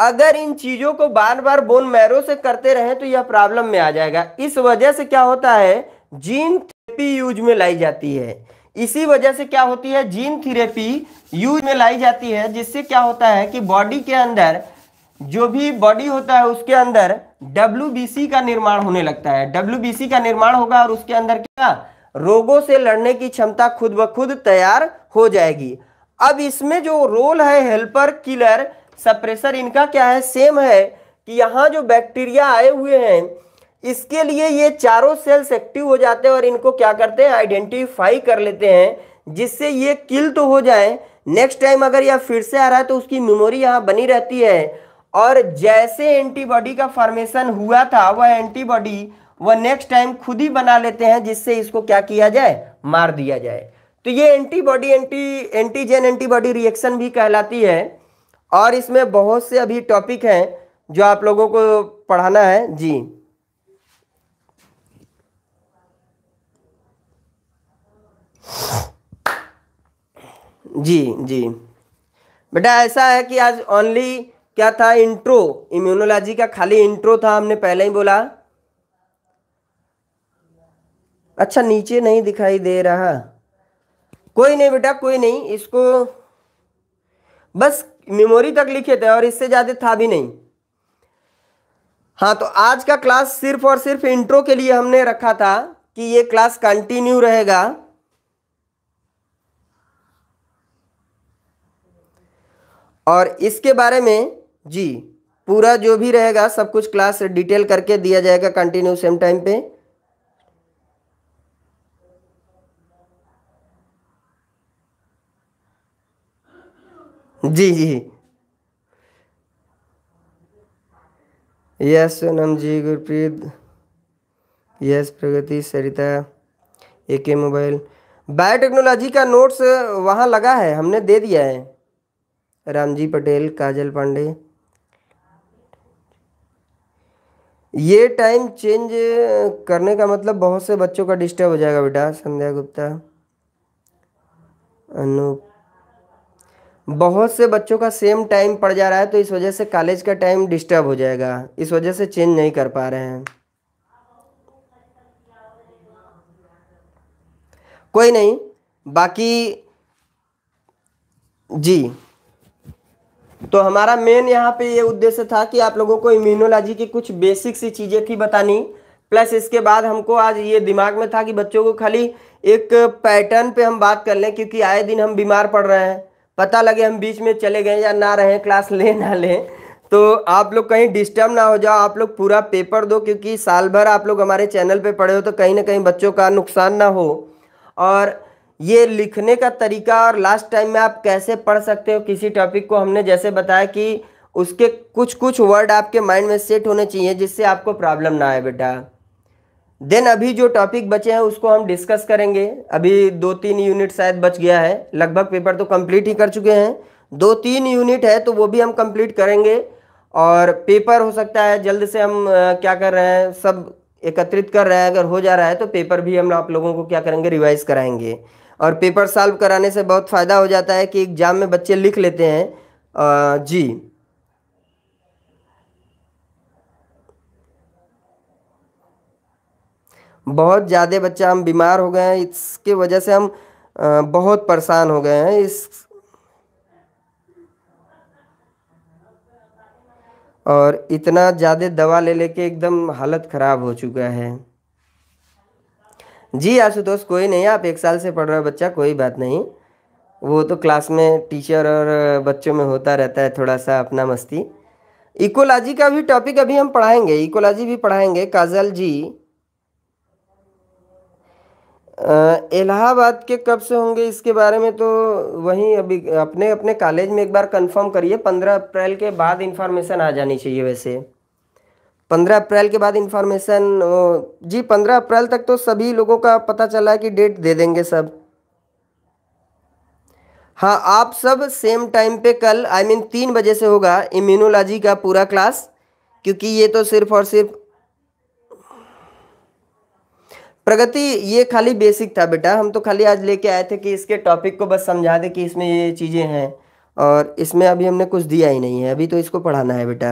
अगर इन चीजों को बार बार बोन मैरो से करते रहें तो यह प्रॉब्लम में आ जाएगा इस वजह से क्या होता है जीन थेरेपी यूज में लाई जाती है इसी वजह से क्या होती है जीन थेरेपी यूज में लाई जाती है जिससे क्या होता है कि बॉडी के अंदर जो भी बॉडी होता है उसके अंदर डब्ल्यू का निर्माण होने लगता है डब्ल्यू का निर्माण होगा और उसके अंदर क्या रोगों से लड़ने की क्षमता खुद ब खुद तैयार हो जाएगी अब इसमें जो रोल है हेल्पर किलर सप्रेसर इनका क्या है सेम है कि यहाँ जो बैक्टीरिया आए हुए हैं इसके लिए ये चारों सेल्स एक्टिव हो जाते हैं और इनको क्या करते हैं आइडेंटिफाई कर लेते हैं जिससे ये किल तो हो जाए नेक्स्ट टाइम अगर यह फिर से आ रहा है तो उसकी मेमोरी यहाँ बनी रहती है और जैसे एंटीबॉडी का फॉर्मेशन हुआ था वह एंटीबॉडी वह नेक्स्ट टाइम खुद ही बना लेते हैं जिससे इसको क्या किया जाए मार दिया जाए तो ये antibody anti antigen antibody reaction भी कहलाती है और इसमें बहुत से अभी टॉपिक हैं जो आप लोगों को पढ़ाना है जी जी जी बेटा ऐसा है कि आज ओनली क्या था इंट्रो इम्यूनोलॉजी का खाली इंट्रो था हमने पहले ही बोला अच्छा नीचे नहीं दिखाई दे रहा कोई नहीं बेटा कोई नहीं इसको बस मेमोरी तक लिखे थे और इससे ज़्यादा था भी नहीं हाँ तो आज का क्लास सिर्फ और सिर्फ इंट्रो के लिए हमने रखा था कि ये क्लास कंटिन्यू रहेगा और इसके बारे में जी पूरा जो भी रहेगा सब कुछ क्लास डिटेल करके दिया जाएगा कंटिन्यू सेम टाइम पे जी जी yes Sonam ji Gurpreet yes Pragati Sarita A K mobile biotechnology का नोट्स वहाँ लगा है हमने दे दिया है रामजी पटेल काजल पांडे ये टाइम चेंज करने का मतलब बहुत से बच्चों का डिस्टर्ब हो जाएगा बेटा संध्या गुप्ता अनूप बहुत से बच्चों का सेम टाइम पड़ जा रहा है तो इस वजह से कॉलेज का टाइम डिस्टर्ब हो जाएगा इस वजह से चेंज नहीं कर पा रहे हैं कोई नहीं बाकी जी तो हमारा मेन यहाँ पे ये उद्देश्य था कि आप लोगों को इम्यूनोलॉजी की कुछ बेसिक सी चीज़ें थी बतानी प्लस इसके बाद हमको आज ये दिमाग में था कि बच्चों को खाली एक पैटर्न पे हम बात कर लें क्योंकि आए दिन हम बीमार पड़ रहे हैं पता लगे हम बीच में चले गए या ना रहें क्लास ले ना लें तो आप लोग कहीं डिस्टर्ब ना हो जाओ आप लोग पूरा पेपर दो क्योंकि साल भर आप लोग हमारे चैनल पे पढ़े हो तो कहीं ना कहीं बच्चों का नुकसान ना हो और ये लिखने का तरीका और लास्ट टाइम में आप कैसे पढ़ सकते हो किसी टॉपिक को हमने जैसे बताया कि उसके कुछ कुछ वर्ड आपके माइंड में सेट होने चाहिए जिससे आपको प्रॉब्लम ना आए बेटा देन अभी जो टॉपिक बचे हैं उसको हम डिस्कस करेंगे अभी दो तीन यूनिट शायद बच गया है लगभग पेपर तो कंप्लीट ही कर चुके हैं दो तीन यूनिट है तो वो भी हम कंप्लीट करेंगे और पेपर हो सकता है जल्द से हम क्या कर रहे हैं सब एकत्रित कर रहे हैं अगर हो जा रहा है तो पेपर भी हम आप लोगों को क्या करेंगे रिवाइज कराएंगे और पेपर सॉल्व कराने से बहुत फ़ायदा हो जाता है कि एग्ज़ाम में बच्चे लिख लेते हैं जी बहुत ज़्यादा बच्चा हम बीमार हो गए हैं इसके वजह से हम बहुत परेशान हो गए हैं इस और इतना ज़्यादा दवा ले लेके एकदम हालत ख़राब हो चुका है जी आशुतोष कोई नहीं आप एक साल से पढ़ रहे हो बच्चा कोई बात नहीं वो तो क्लास में टीचर और बच्चों में होता रहता है थोड़ा सा अपना मस्ती इकोलॉजी का भी टॉपिक अभी हम पढ़ाएंगे इकोलॉजी भी पढ़ाएंगे काजल जी इलाहाबाद के कब से होंगे इसके बारे में तो वहीं अभी अपने अपने कॉलेज में एक बार कंफर्म करिए पंद्रह अप्रैल के बाद इन्फॉर्मेशन आ जानी चाहिए वैसे पंद्रह अप्रैल के बाद इन्फॉर्मेशन जी पंद्रह अप्रैल तक तो सभी लोगों का पता चला है कि डेट दे देंगे सब हाँ आप सब सेम टाइम पे कल आई I मीन mean, तीन बजे से होगा इम्यूनोलॉजी का पूरा क्लास क्योंकि ये तो सिर्फ और सिर्फ प्रगति ये खाली बेसिक था बेटा हम तो खाली आज लेके आए थे कि इसके टॉपिक को बस समझा दे कि इसमें ये चीज़ें हैं और इसमें अभी हमने कुछ दिया ही नहीं है अभी तो इसको पढ़ाना है बेटा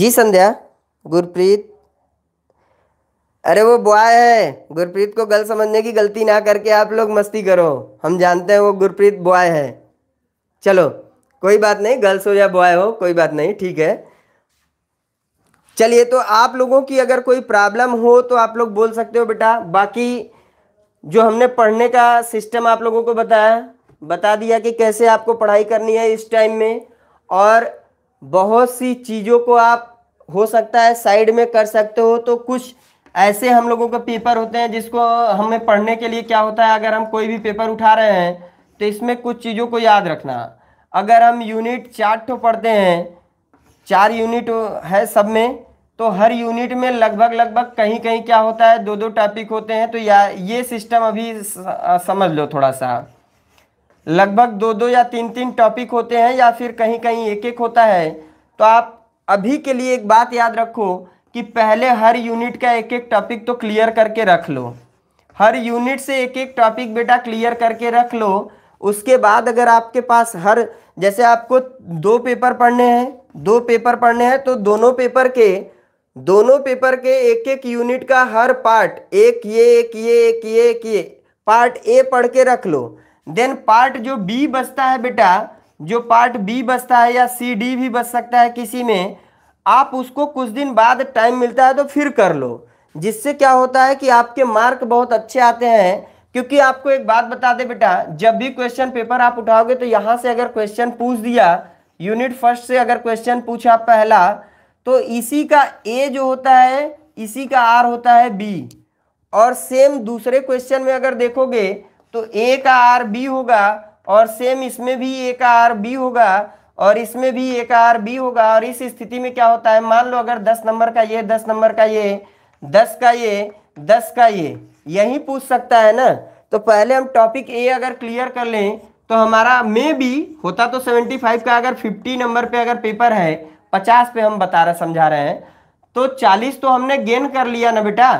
जी संध्या गुरप्रीत अरे वो बॉय है गुरप्रीत को गल समझने की गलती ना करके आप लोग मस्ती करो हम जानते हैं वो गुरप्रीत बॉय है चलो कोई बात नहीं गर्ल्स हो या बॉय हो कोई बात नहीं ठीक है चलिए तो आप लोगों की अगर कोई प्रॉब्लम हो तो आप लोग बोल सकते हो बेटा बाकी जो हमने पढ़ने का सिस्टम आप लोगों को बताया बता दिया कि कैसे आपको पढ़ाई करनी है इस टाइम में और बहुत सी चीज़ों को आप हो सकता है साइड में कर सकते हो तो कुछ ऐसे हम लोगों का पेपर होते हैं जिसको हमें पढ़ने के लिए क्या होता है अगर हम कोई भी पेपर उठा रहे हैं तो इसमें कुछ चीज़ों को याद रखना अगर हम यूनिट चार पढ़ते हैं चार यूनिट है सब में तो हर यूनिट में लगभग लगभग कहीं कहीं क्या होता है दो दो टॉपिक होते हैं तो या ये सिस्टम अभी समझ लो थोड़ा सा लगभग दो दो या तीन तीन टॉपिक होते हैं या फिर कहीं कहीं एक एक होता है तो आप अभी के लिए एक बात याद रखो कि पहले हर यूनिट का एक एक टॉपिक तो क्लियर करके रख लो हर यूनिट से एक एक टॉपिक बेटा क्लियर करके रख लो उसके बाद अगर आपके पास हर जैसे आपको दो पेपर पढ़ने हैं दो पेपर पढ़ने हैं तो दोनों पेपर के दोनों पेपर के एक एक यूनिट का हर पार्ट एक ये एक ये एक ये एक ये पार्ट ए पढ़ के रख लो देन पार्ट जो बी बचता है बेटा जो पार्ट बी बचता है या सी डी भी बच सकता है किसी में आप उसको कुछ दिन बाद टाइम मिलता है तो फिर कर लो जिससे क्या होता है कि आपके मार्क बहुत अच्छे आते हैं क्योंकि आपको एक बात बता दे बेटा जब भी क्वेश्चन पेपर आप उठाओगे तो यहाँ से अगर क्वेश्चन पूछ दिया यूनिट फर्स्ट से अगर क्वेश्चन पूछा पहला तो इसी का ए जो होता है इसी का आर होता है बी और सेम दूसरे क्वेश्चन में अगर देखोगे तो ए का आर बी होगा और सेम इसमें भी ए का आर बी होगा और इसमें भी ए का आर बी होगा और इस स्थिति में क्या होता है मान लो अगर दस नंबर का ये दस नंबर का ये दस का ये दस का ये यही पूछ सकता है ना तो पहले हम टॉपिक ए अगर क्लियर कर लें तो हमारा मे बी होता तो 75 का अगर 50 नंबर पे अगर पेपर है पचास पे हम बता रहे समझा रहे हैं तो चालीस तो हमने गेन कर लिया ना बेटा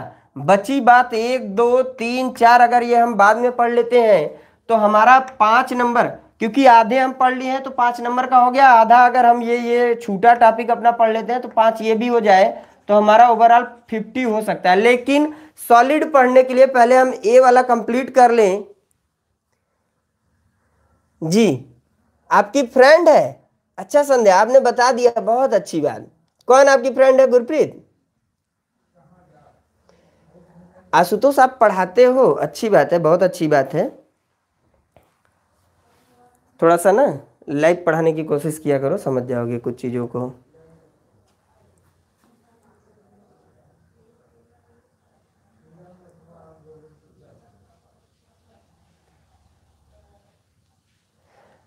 बची बात एक दो तीन चार अगर ये हम बाद में पढ़ लेते हैं तो हमारा पांच नंबर क्योंकि आधे हम पढ़ लिए हैं तो पांच नंबर का हो गया आधा अगर हम ये ये छूटा टॉपिक अपना पढ़ लेते हैं तो पांच ये भी हो जाए तो हमारा ओवरऑल फिफ्टी हो सकता है लेकिन सॉलिड पढ़ने के लिए पहले हम ए वाला कंप्लीट कर लें जी आपकी फ्रेंड है अच्छा संध्या आपने बता दिया बहुत अच्छी बात कौन आपकी फ्रेंड है गुरप्रीत आशुतोष आप पढ़ाते हो अच्छी बात है बहुत अच्छी बात है थोड़ा सा ना लाइव पढ़ाने की कोशिश किया करो समझ जाओगे कुछ चीज़ों को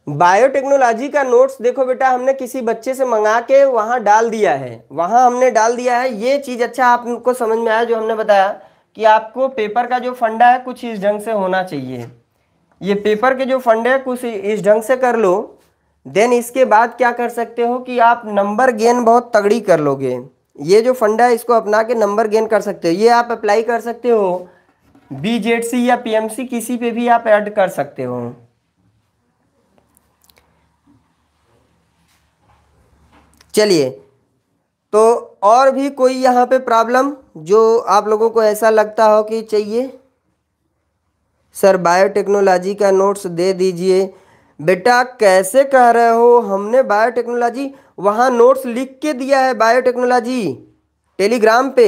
बायोटेक्नोलॉजी का नोट्स देखो बेटा हमने किसी बच्चे से मंगा के वहाँ डाल दिया है वहाँ हमने डाल दिया है ये चीज़ अच्छा आपको समझ में आया जो हमने बताया कि आपको पेपर का जो फंडा है कुछ इस ढंग से होना चाहिए ये पेपर के जो फंडे है कुछ इस ढंग से कर लो देन इसके बाद क्या कर सकते हो कि आप नंबर गेन बहुत तगड़ी कर लोगे ये जो फंडा है इसको अपना के नंबर गेन कर सकते हो ये आप अप्लाई कर सकते हो बी जेड सी या पी किसी पे भी आप ऐड कर सकते हो चलिए तो और भी कोई यहाँ पे प्रॉब्लम जो आप लोगों को ऐसा लगता हो कि चाहिए सर बायोटेक्नोलॉजी का नोट्स दे दीजिए बेटा कैसे कह रहे हो हमने बायोटेक्नोलॉजी वहाँ नोट्स लिख के दिया है बायोटेक्नोलॉजी टेलीग्राम पे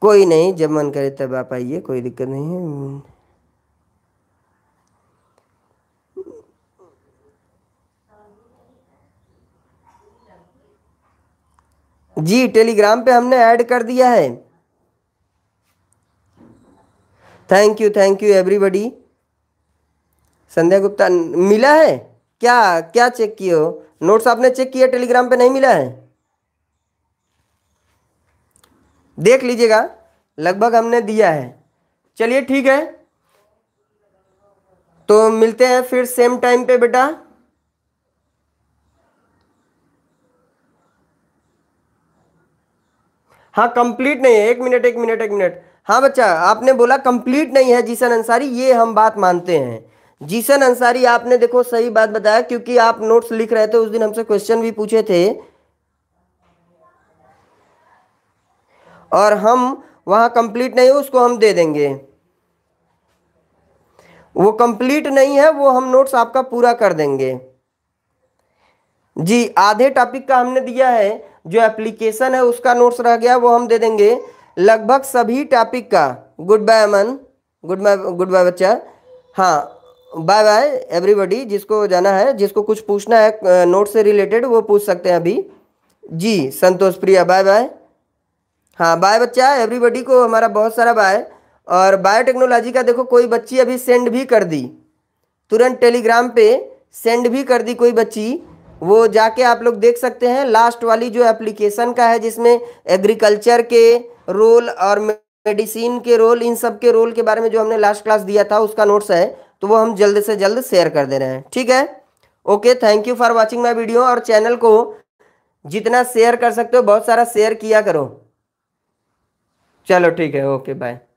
कोई नहीं जब मन करे तब आप आइए कोई दिक्कत नहीं है जी टेलीग्राम पे हमने ऐड कर दिया है thank you thank you everybody Sandhya Gupta मिला है क्या क्या चेक किए हो नोट्स आपने चेक किया टेलीग्राम पे नहीं मिला है देख लीजिएगा लगभग हमने दिया है चलिए ठीक है तो मिलते हैं फिर सेम टाइम पे बेटा हाँ कंप्लीट नहीं है एक मिनट एक मिनट एक मिनट हाँ बच्चा आपने बोला कंप्लीट नहीं है जीसन अंसारी ये हम बात मानते हैं जीसन अंसारी आपने देखो सही बात बताया क्योंकि आप नोट्स लिख रहे थे उस दिन हमसे क्वेश्चन भी पूछे थे और हम वहां कंप्लीट नहीं है उसको हम दे देंगे वो कंप्लीट नहीं है वो हम नोट्स आपका पूरा कर देंगे जी आधे टॉपिक का हमने दिया है जो एप्लीकेशन है उसका नोट्स रह गया वो हम दे देंगे लगभग सभी टॉपिक का goodbye Aman goodbye goodbye बच्चा हाँ बाय बाय एवरीबडी जिसको जाना है जिसको कुछ पूछना है नोट से रिलेटेड वो पूछ सकते हैं अभी जी संतोष प्रिया बाय बाय हाँ बाय बच्चा एवरीबडी को हमारा बहुत सारा बाय और बायोटेक्नोलॉजी का देखो कोई बच्ची अभी सेंड भी कर दी तुरंत टेलीग्राम पे सेंड भी कर दी कोई बच्ची वो जाके आप लोग देख सकते हैं लास्ट वाली जो एप्लीकेशन का है जिसमें एग्रीकल्चर के रोल और मेडिसिन के रोल इन सब के रोल के बारे में जो हमने लास्ट क्लास दिया था उसका नोट्स है तो वो हम जल्द से जल्द शेयर कर दे रहे हैं ठीक है okay thank you for watching my video और चैनल को जितना शेयर कर सकते हो बहुत सारा शेयर किया करो चलो ठीक है ओके बाय